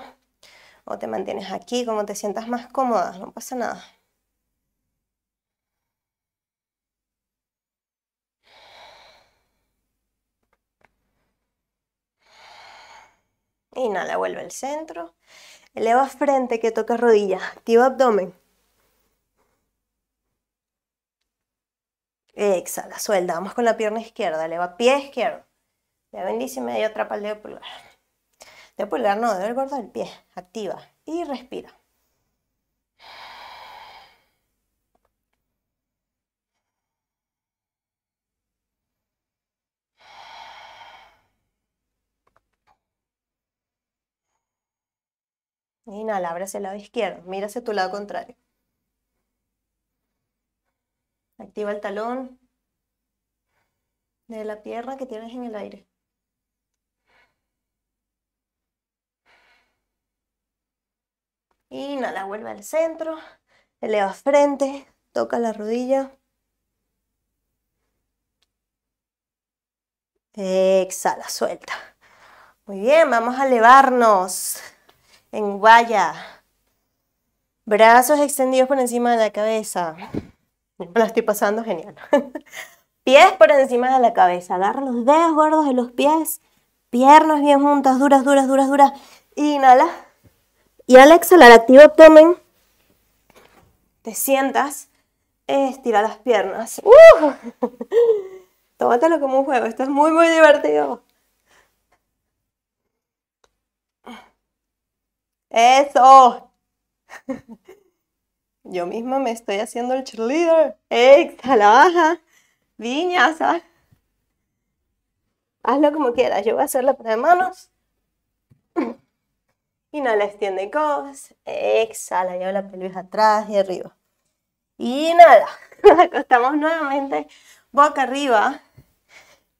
o te mantienes aquí como te sientas más cómoda, no pasa nada. Inhala, vuelve al centro. Eleva frente que toca rodilla. Activa abdomen. Exhala, suelta. Vamos con la pierna izquierda. Eleva pie izquierdo. Le bendice y medio atrapa el dedo pulgar. Dedo pulgar no, dedo el gordo del pie. Activa y respira. Inhala, abre hacia el lado izquierdo, mira hacia tu lado contrario. Activa el talón de la pierna que tienes en el aire. Inhala, vuelve al centro. Eleva frente, toca la rodilla. Exhala, suelta. Muy bien, vamos a elevarnos en guaya. Brazos extendidos por encima de la cabeza. <laughs> Me la estoy pasando genial. <laughs> pies por encima de la cabeza. Agarra los dedos gordos de los pies. Piernas bien juntas, duras, duras, duras, duras. Inhala. Y al exhalar, activo, tomen, Te sientas. Estira las piernas. ¡Uh! <laughs> Tómatelo como un juego. Esto es muy, muy divertido. Eso. <laughs> Yo misma me estoy haciendo el cheerleader. Exhala, baja. Viñaza. Hazlo como quieras. Yo voy a hacer la de manos. Inhala, extiende cos, Exhala, lleva la pelvis atrás y arriba. Inhala. <laughs> Nos acostamos nuevamente boca arriba.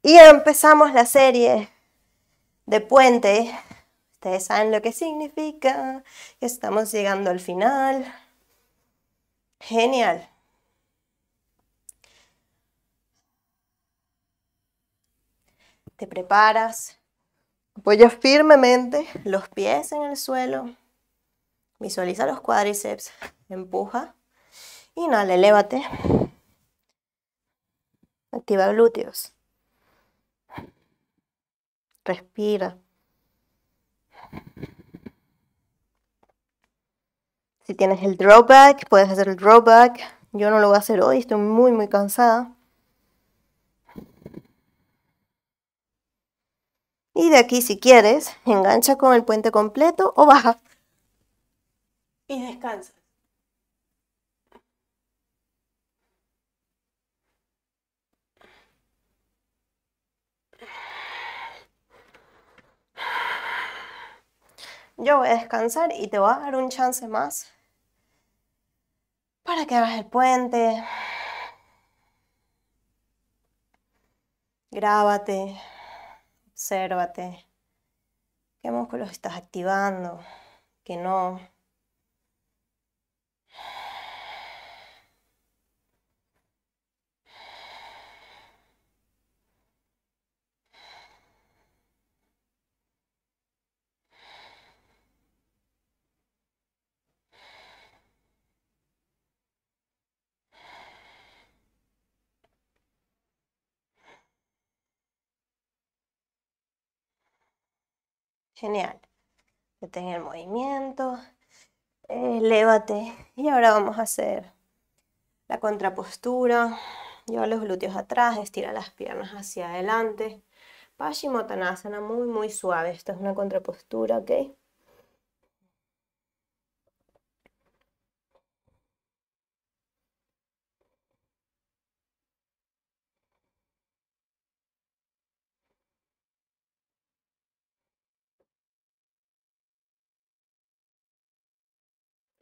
Y empezamos la serie de puente. Ustedes saben lo que significa. Estamos llegando al final. Genial. Te preparas Apoya firmemente los pies en el suelo. Visualiza los cuádriceps. Empuja. Inhala, elévate. Activa glúteos. Respira. Si tienes el drawback, puedes hacer el drawback. Yo no lo voy a hacer hoy, estoy muy, muy cansada. Y de aquí, si quieres, engancha con el puente completo o baja. Y descansa. Yo voy a descansar y te voy a dar un chance más para que hagas el puente. Grábate. Obsérvate. ¿Qué músculos estás activando? ¿Qué no? Genial. Detén el movimiento. Elévate. Eh, y ahora vamos a hacer la contrapostura. Lleva los glúteos atrás, estira las piernas hacia adelante. Pashi muy, muy suave. Esto es una contrapostura, ¿ok?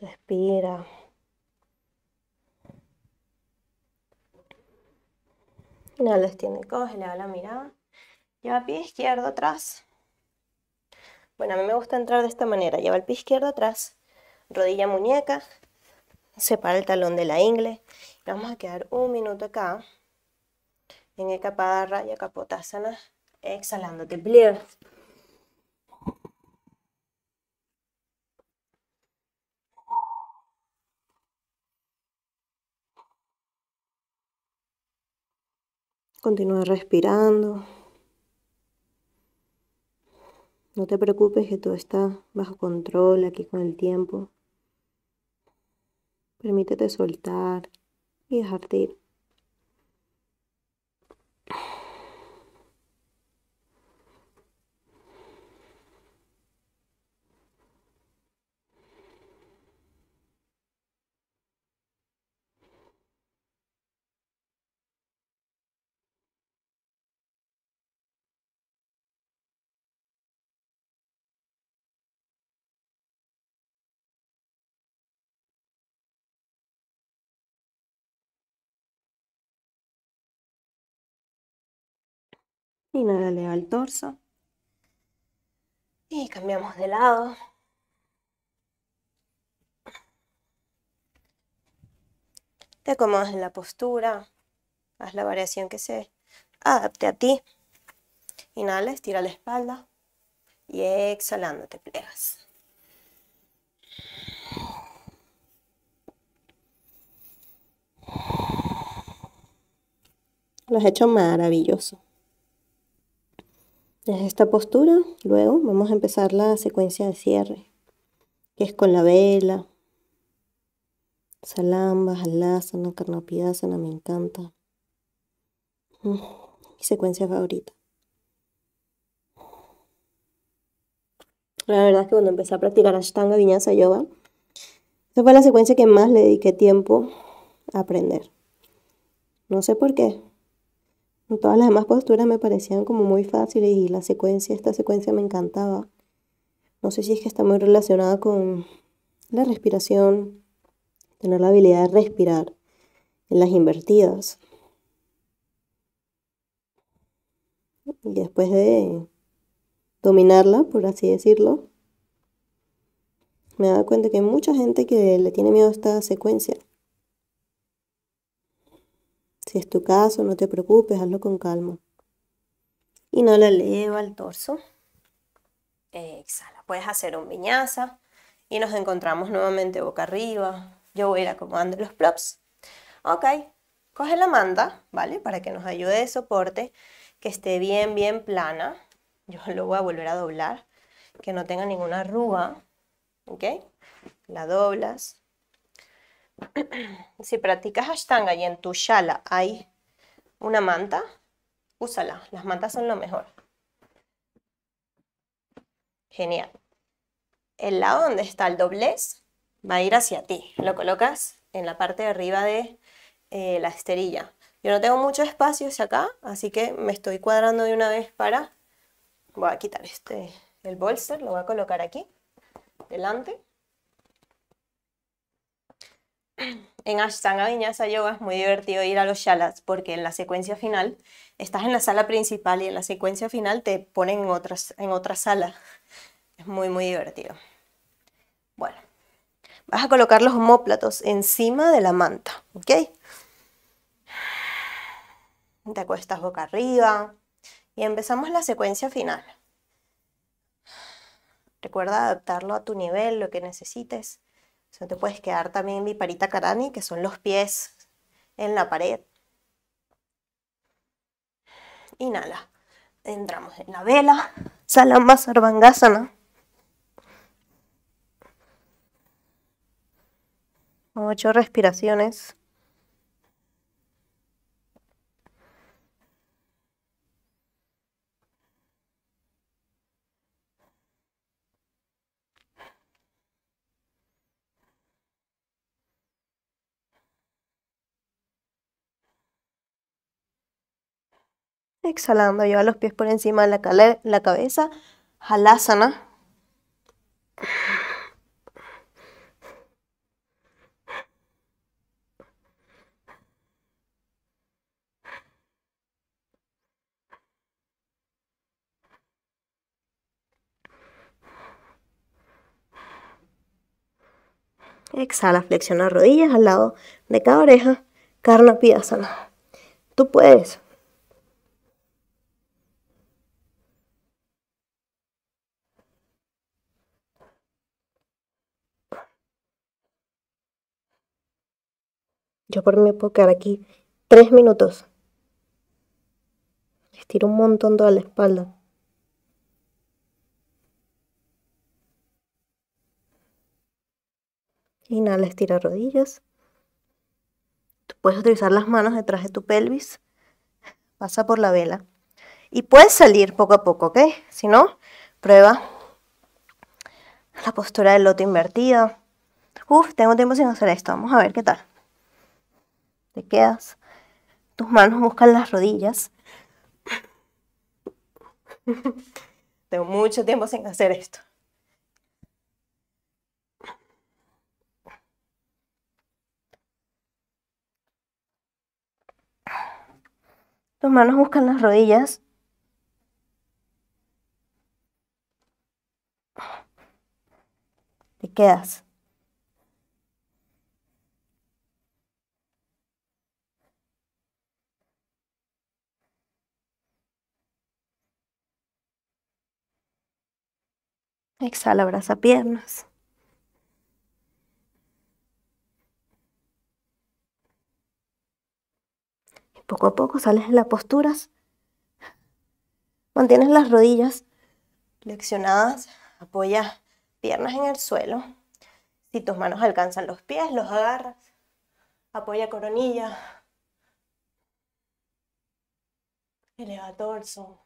Respira. Inhala, extiende, coge, le da la mirada. Lleva pie izquierdo atrás. Bueno, a mí me gusta entrar de esta manera. Lleva el pie izquierdo atrás, rodilla muñeca, separa el talón de la ingle. Vamos a quedar un minuto acá en el y raya capotasana, exhalando, de Continúa respirando. No te preocupes que todo está bajo control aquí con el tiempo. Permítete soltar y dejarte ir. eleva el torso. Y cambiamos de lado. Te acomodas en la postura. Haz la variación que se adapte a ti. Inhala, estira la espalda. Y exhalando te plegas. Lo has hecho maravilloso. Es esta postura, luego vamos a empezar la secuencia de cierre, que es con la vela, Salamba, Halasana, Karnapiyasana, me encanta. Mm, mi secuencia favorita. La verdad es que cuando empecé a practicar Ashtanga Vinyasa Yoga, esa fue la secuencia que más le dediqué tiempo a aprender. No sé por qué, Todas las demás posturas me parecían como muy fáciles y la secuencia, esta secuencia me encantaba. No sé si es que está muy relacionada con la respiración, tener la habilidad de respirar en las invertidas. Y después de dominarla, por así decirlo, me he dado cuenta que hay mucha gente que le tiene miedo a esta secuencia. Si es tu caso, no te preocupes, hazlo con calma. Y no la eleva el torso. Exhala. Puedes hacer un viñaza y nos encontramos nuevamente boca arriba. Yo voy a ir acomodando los props. Ok, coge la manta, ¿vale? Para que nos ayude de soporte, que esté bien, bien plana. Yo lo voy a volver a doblar, que no tenga ninguna arruga. ¿Ok? La doblas, <clears throat> si practicas Ashtanga y en tu shala hay una manta, úsala. Las mantas son lo mejor. Genial. El lado donde está el doblez va a ir hacia ti. Lo colocas en la parte de arriba de eh, la esterilla. Yo no tengo mucho espacio hacia acá, así que me estoy cuadrando de una vez para... Voy a quitar este, el bolster, lo voy a colocar aquí, delante en Ashtanga Vinyasa Yoga es muy divertido ir a los shalas porque en la secuencia final estás en la sala principal y en la secuencia final te ponen en, en otra sala. Es muy, muy divertido. Bueno, vas a colocar los homóplatos encima de la manta, ¿ok? Te acuestas boca arriba y empezamos la secuencia final. Recuerda adaptarlo a tu nivel, lo que necesites te puedes quedar también viparita karani, que son los pies en la pared. Inhala. Entramos en la vela. Salamba Sarvangasana. Ocho respiraciones. Exhalando, lleva los pies por encima de la, cabeza. jalázana. Exhala, flexiona rodillas al lado de cada oreja. Karna Pidasana. Tú puedes. Yo por mi puedo quedar aquí tres minutos. Estiro un montón toda la espalda. Inhala, estira rodillas. Tú puedes utilizar las manos detrás de tu pelvis. Pasa por la vela. Y puedes salir poco a poco, ¿ok? Si no, prueba la postura del loto invertido. Uf, tengo tiempo sin hacer esto. Vamos a ver qué tal. Te quedas. Tus manos buscan las rodillas. Tengo mucho tiempo sin hacer esto. Tus manos buscan las rodillas. Te quedas. Exhala, abraza piernas. Y poco a poco sales de las posturas. Mantienes las rodillas flexionadas, apoya piernas en el suelo. Si tus manos alcanzan los pies, los agarras. Apoya coronilla. Eleva torso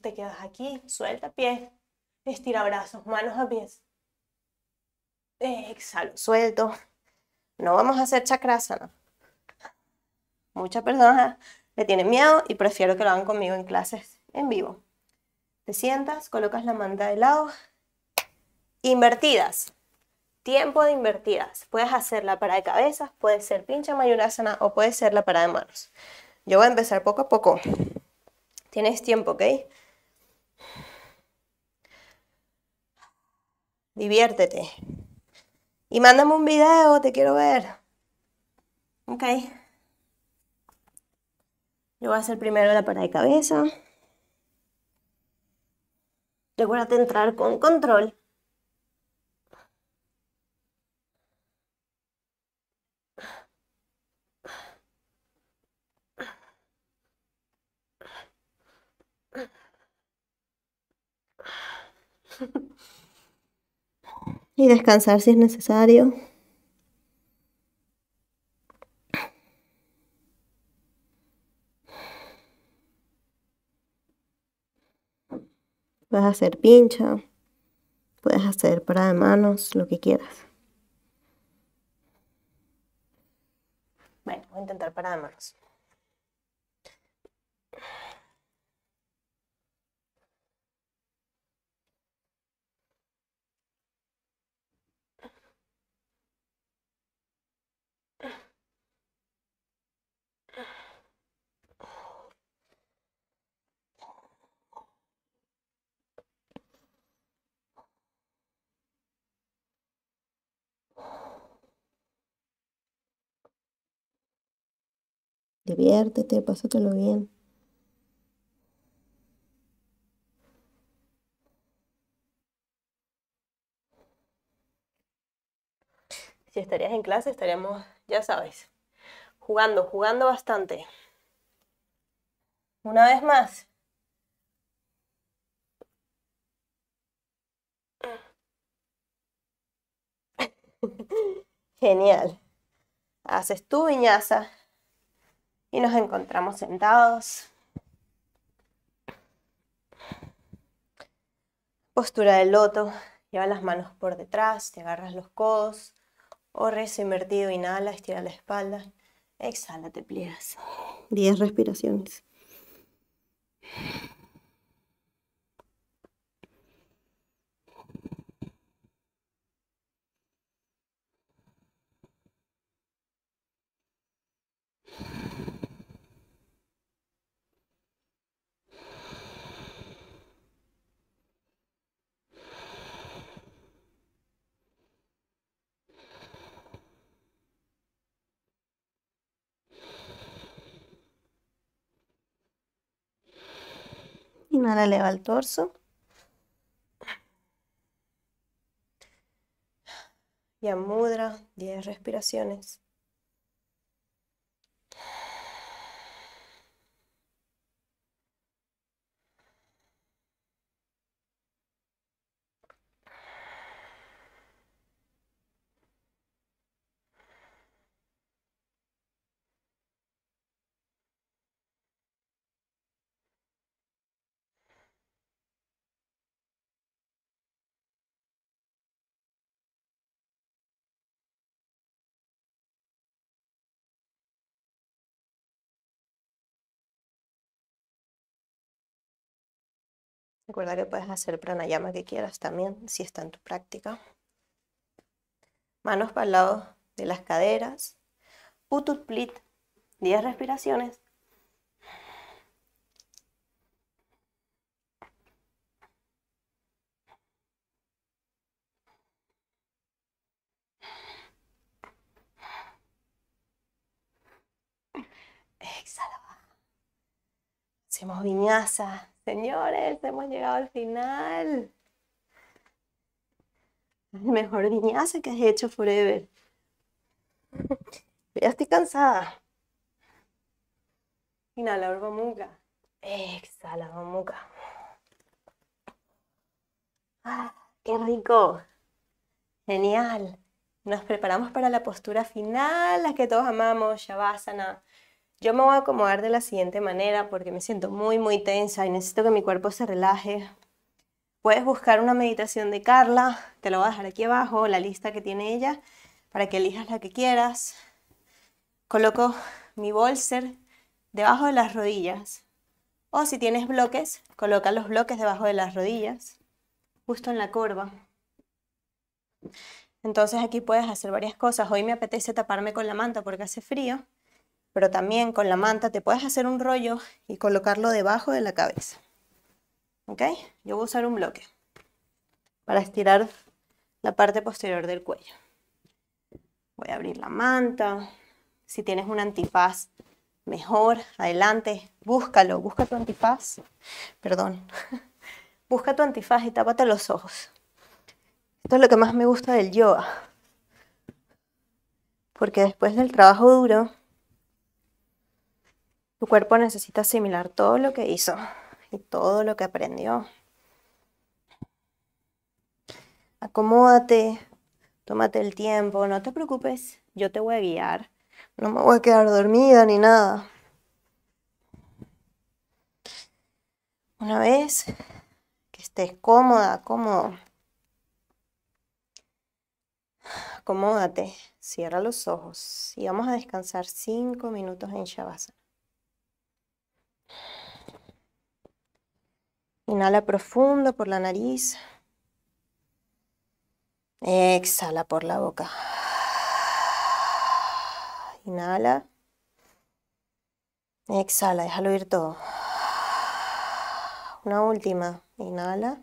te quedas aquí, suelta pie estira brazos, manos a pies. Exhalo, suelto. No vamos a hacer chakrasana. Muchas personas le tienen miedo y prefiero que lo hagan conmigo en clases en vivo. Te sientas, colocas la manta de lado. Invertidas. Tiempo de invertidas. Puedes hacer la para de cabezas, puede ser pincha mayurasana o puede ser la para de manos. Yo voy a empezar poco a poco. Tienes tiempo, ¿ok? Diviértete. Y mándame un video, te quiero ver. Ok. Yo voy a hacer primero la parada de cabeza. Recuerda entrar con control y descansar si es necesario. Puedes hacer pincha, puedes hacer para de manos, lo que quieras. Bueno, voy a intentar para de manos. diviértete, pásatelo bien. Si estarías en clase, estaríamos, ya sabes, jugando, jugando bastante. Una vez más. <laughs> Genial. Haces tu viñaza y nos encontramos sentados. Postura del loto, lleva las manos por detrás, te agarras los codos o rezo invertido, inhala, estira la espalda, exhala, te pliegas. 10 respiraciones. Inhala, eleva el torso. Y a mudra, 10 respiraciones. Recuerda que puedes hacer pranayama que quieras también, si está en tu práctica. Manos para el lado de las caderas. Utut Diez 10 respiraciones. Exhala. Hacemos viñaza. Señores, hemos llegado al final. El mejor viñaza que has hecho forever. <laughs> ya estoy cansada. Inhala, mamuca. Exhala, mamuca. Ah, ¡Qué rico! Genial. Nos preparamos para la postura final, la que todos amamos, Shavasana. Yo me voy a acomodar de la siguiente manera porque me siento muy, muy tensa y necesito que mi cuerpo se relaje. Puedes buscar una meditación de Carla, te la voy a dejar aquí abajo, la lista que tiene ella, para que elijas la que quieras. Coloco mi bolser debajo de las rodillas. O si tienes bloques, coloca los bloques debajo de las rodillas, justo en la curva. Entonces aquí puedes hacer varias cosas. Hoy me apetece taparme con la manta porque hace frío pero también con la manta te puedes hacer un rollo y colocarlo debajo de la cabeza. ¿Ok? Yo voy a usar un bloque para estirar la parte posterior del cuello. Voy a abrir la manta. Si tienes un antifaz, mejor, adelante, búscalo, busca tu antifaz. Perdón. <laughs> busca tu antifaz y tápate los ojos. Esto es lo que más me gusta del yoga. Porque después del trabajo duro, tu cuerpo necesita asimilar todo lo que hizo y todo lo que aprendió. Acomódate, tómate el tiempo, no te preocupes, yo te voy a guiar. No me voy a quedar dormida ni nada. Una vez que estés cómoda, cómodo, acomódate, cierra los ojos y vamos a descansar cinco minutos en Shavasana. Inhala profundo por la nariz. Exhala por la boca. Inhala. Exhala, déjalo ir todo. Una última. Inhala.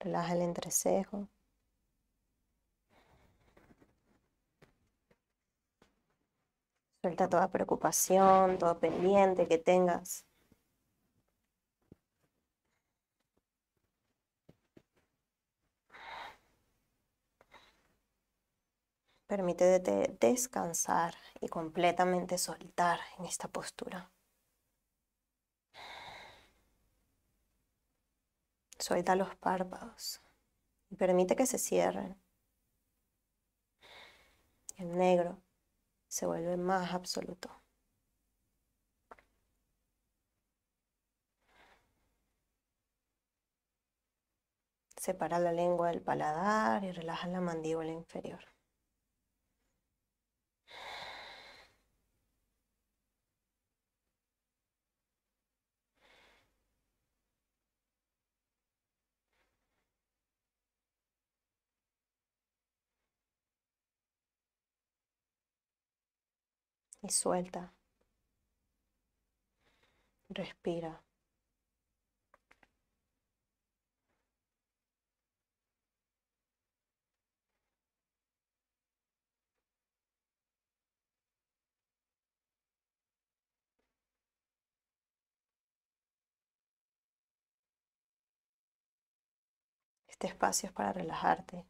Relaja el entrecejo. Suelta toda preocupación, todo pendiente que tengas. Permítete descansar y completamente soltar en esta postura. Suelta los párpados y permite que se cierren. El negro se vuelve más absoluto. Separa la lengua del paladar y relaja la mandíbula inferior. y suelta. Respira. Este espacio es para relajarte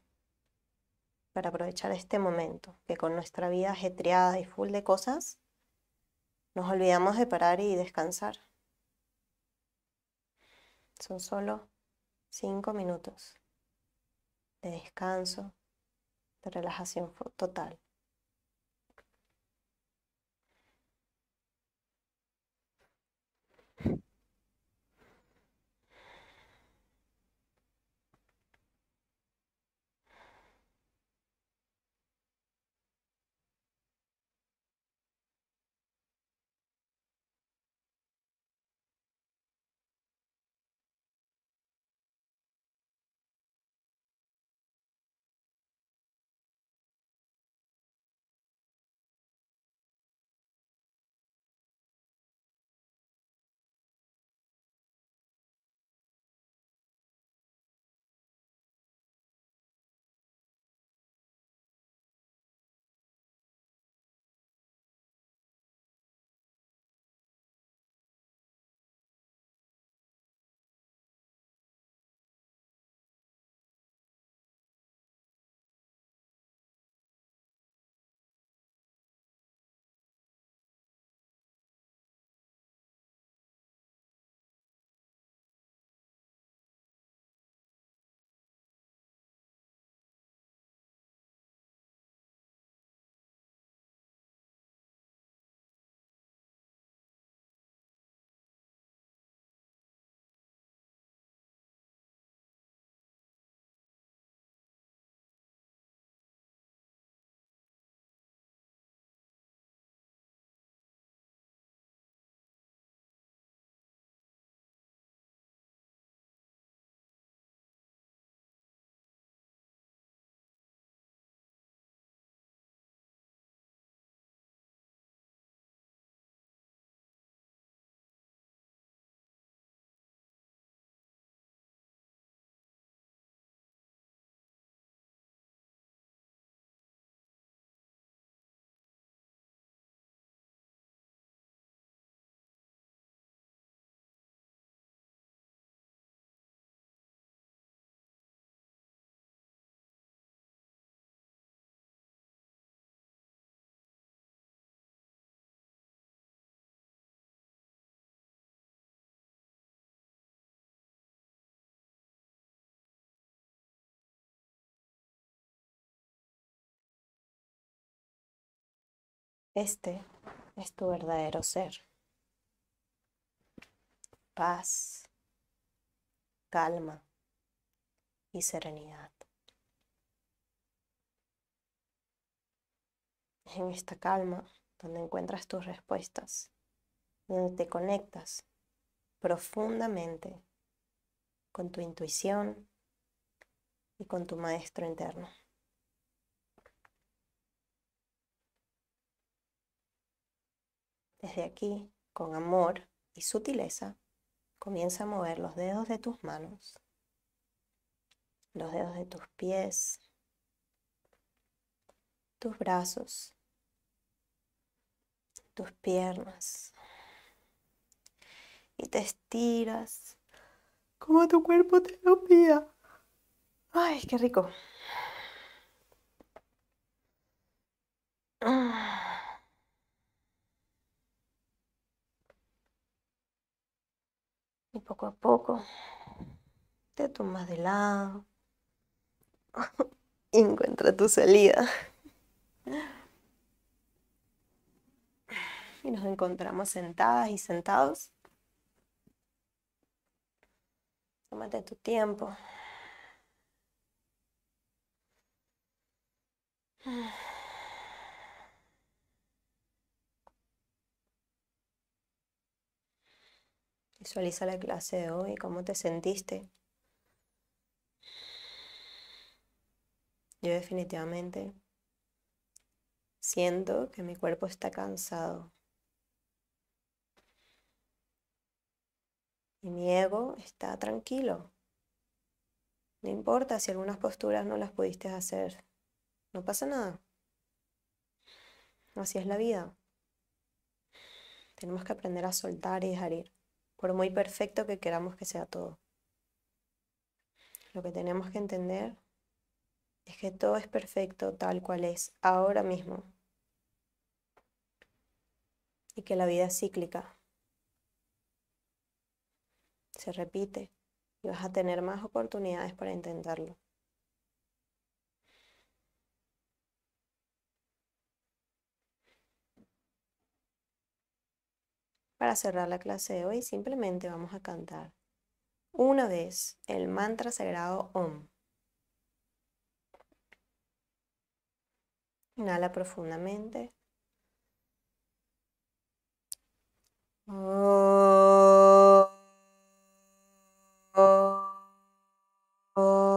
para aprovechar este momento, que con nuestra vida ajetreada y full de cosas, nos olvidamos de parar y descansar. Son solo cinco minutos de descanso, de relajación total. Este es tu verdadero ser. Paz, calma y serenidad. en esta calma donde encuentras tus respuestas, donde te conectas profundamente con tu intuición y con tu maestro interno. Desde aquí, con amor y sutileza, comienza a mover los dedos de tus manos, los dedos de tus pies, tus brazos, tus piernas. Y te estiras como tu cuerpo te lo pida. Ay, qué rico. Ah. Y poco a poco te tomas de lado <laughs> y encuentra tu salida. Y nos encontramos sentadas y sentados. Tómate tu tiempo. Visualiza la clase de hoy, cómo te sentiste. Yo definitivamente siento que mi cuerpo está cansado. Y mi ego está tranquilo. No importa si algunas posturas no las pudiste hacer. No pasa nada. Así es la vida. Tenemos que aprender a soltar y dejar ir por muy perfecto que queramos que sea todo. Lo que tenemos que entender es que todo es perfecto tal cual es ahora mismo y que la vida es cíclica. Se repite y vas a tener más oportunidades para intentarlo. Para cerrar la clase de hoy simplemente vamos a cantar una vez el mantra sagrado OM. Inhala profundamente. Oh, oh, oh.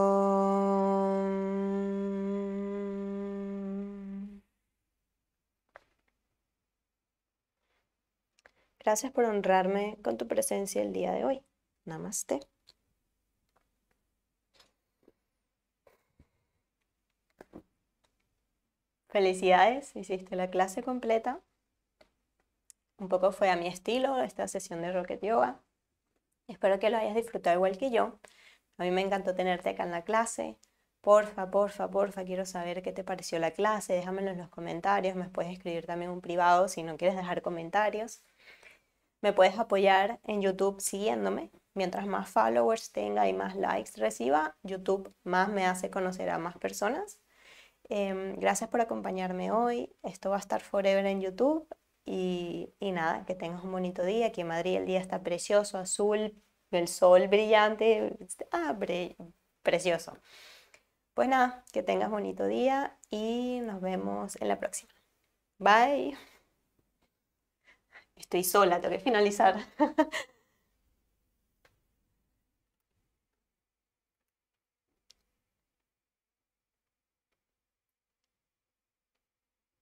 Gracias por honrarme con tu presencia el día de hoy. Namaste. Felicidades, hiciste la clase completa. Un poco fue a mi estilo esta sesión de Rocket Yoga. Espero que lo hayas disfrutado igual que yo. A mí me encantó tenerte acá en la clase. Porfa, porfa, porfa, quiero saber qué te pareció la clase. Déjamelo en los comentarios. Me puedes escribir también un privado si no quieres dejar comentarios. Me puedes apoyar en YouTube siguiéndome. Mientras más followers tenga y más likes reciba, YouTube más me hace conocer a más personas. Em, gracias por acompañarme hoy. Esto va a estar forever en YouTube. Y, nada, que tengas un bonito día. Aquí en Madrid el día está precioso, azul, el sol brillante. Ah, precioso. Pues nada, que tengas bonito día y nos vemos en la próxima. Bye estoy sola, tengo que finalizar. <laughs>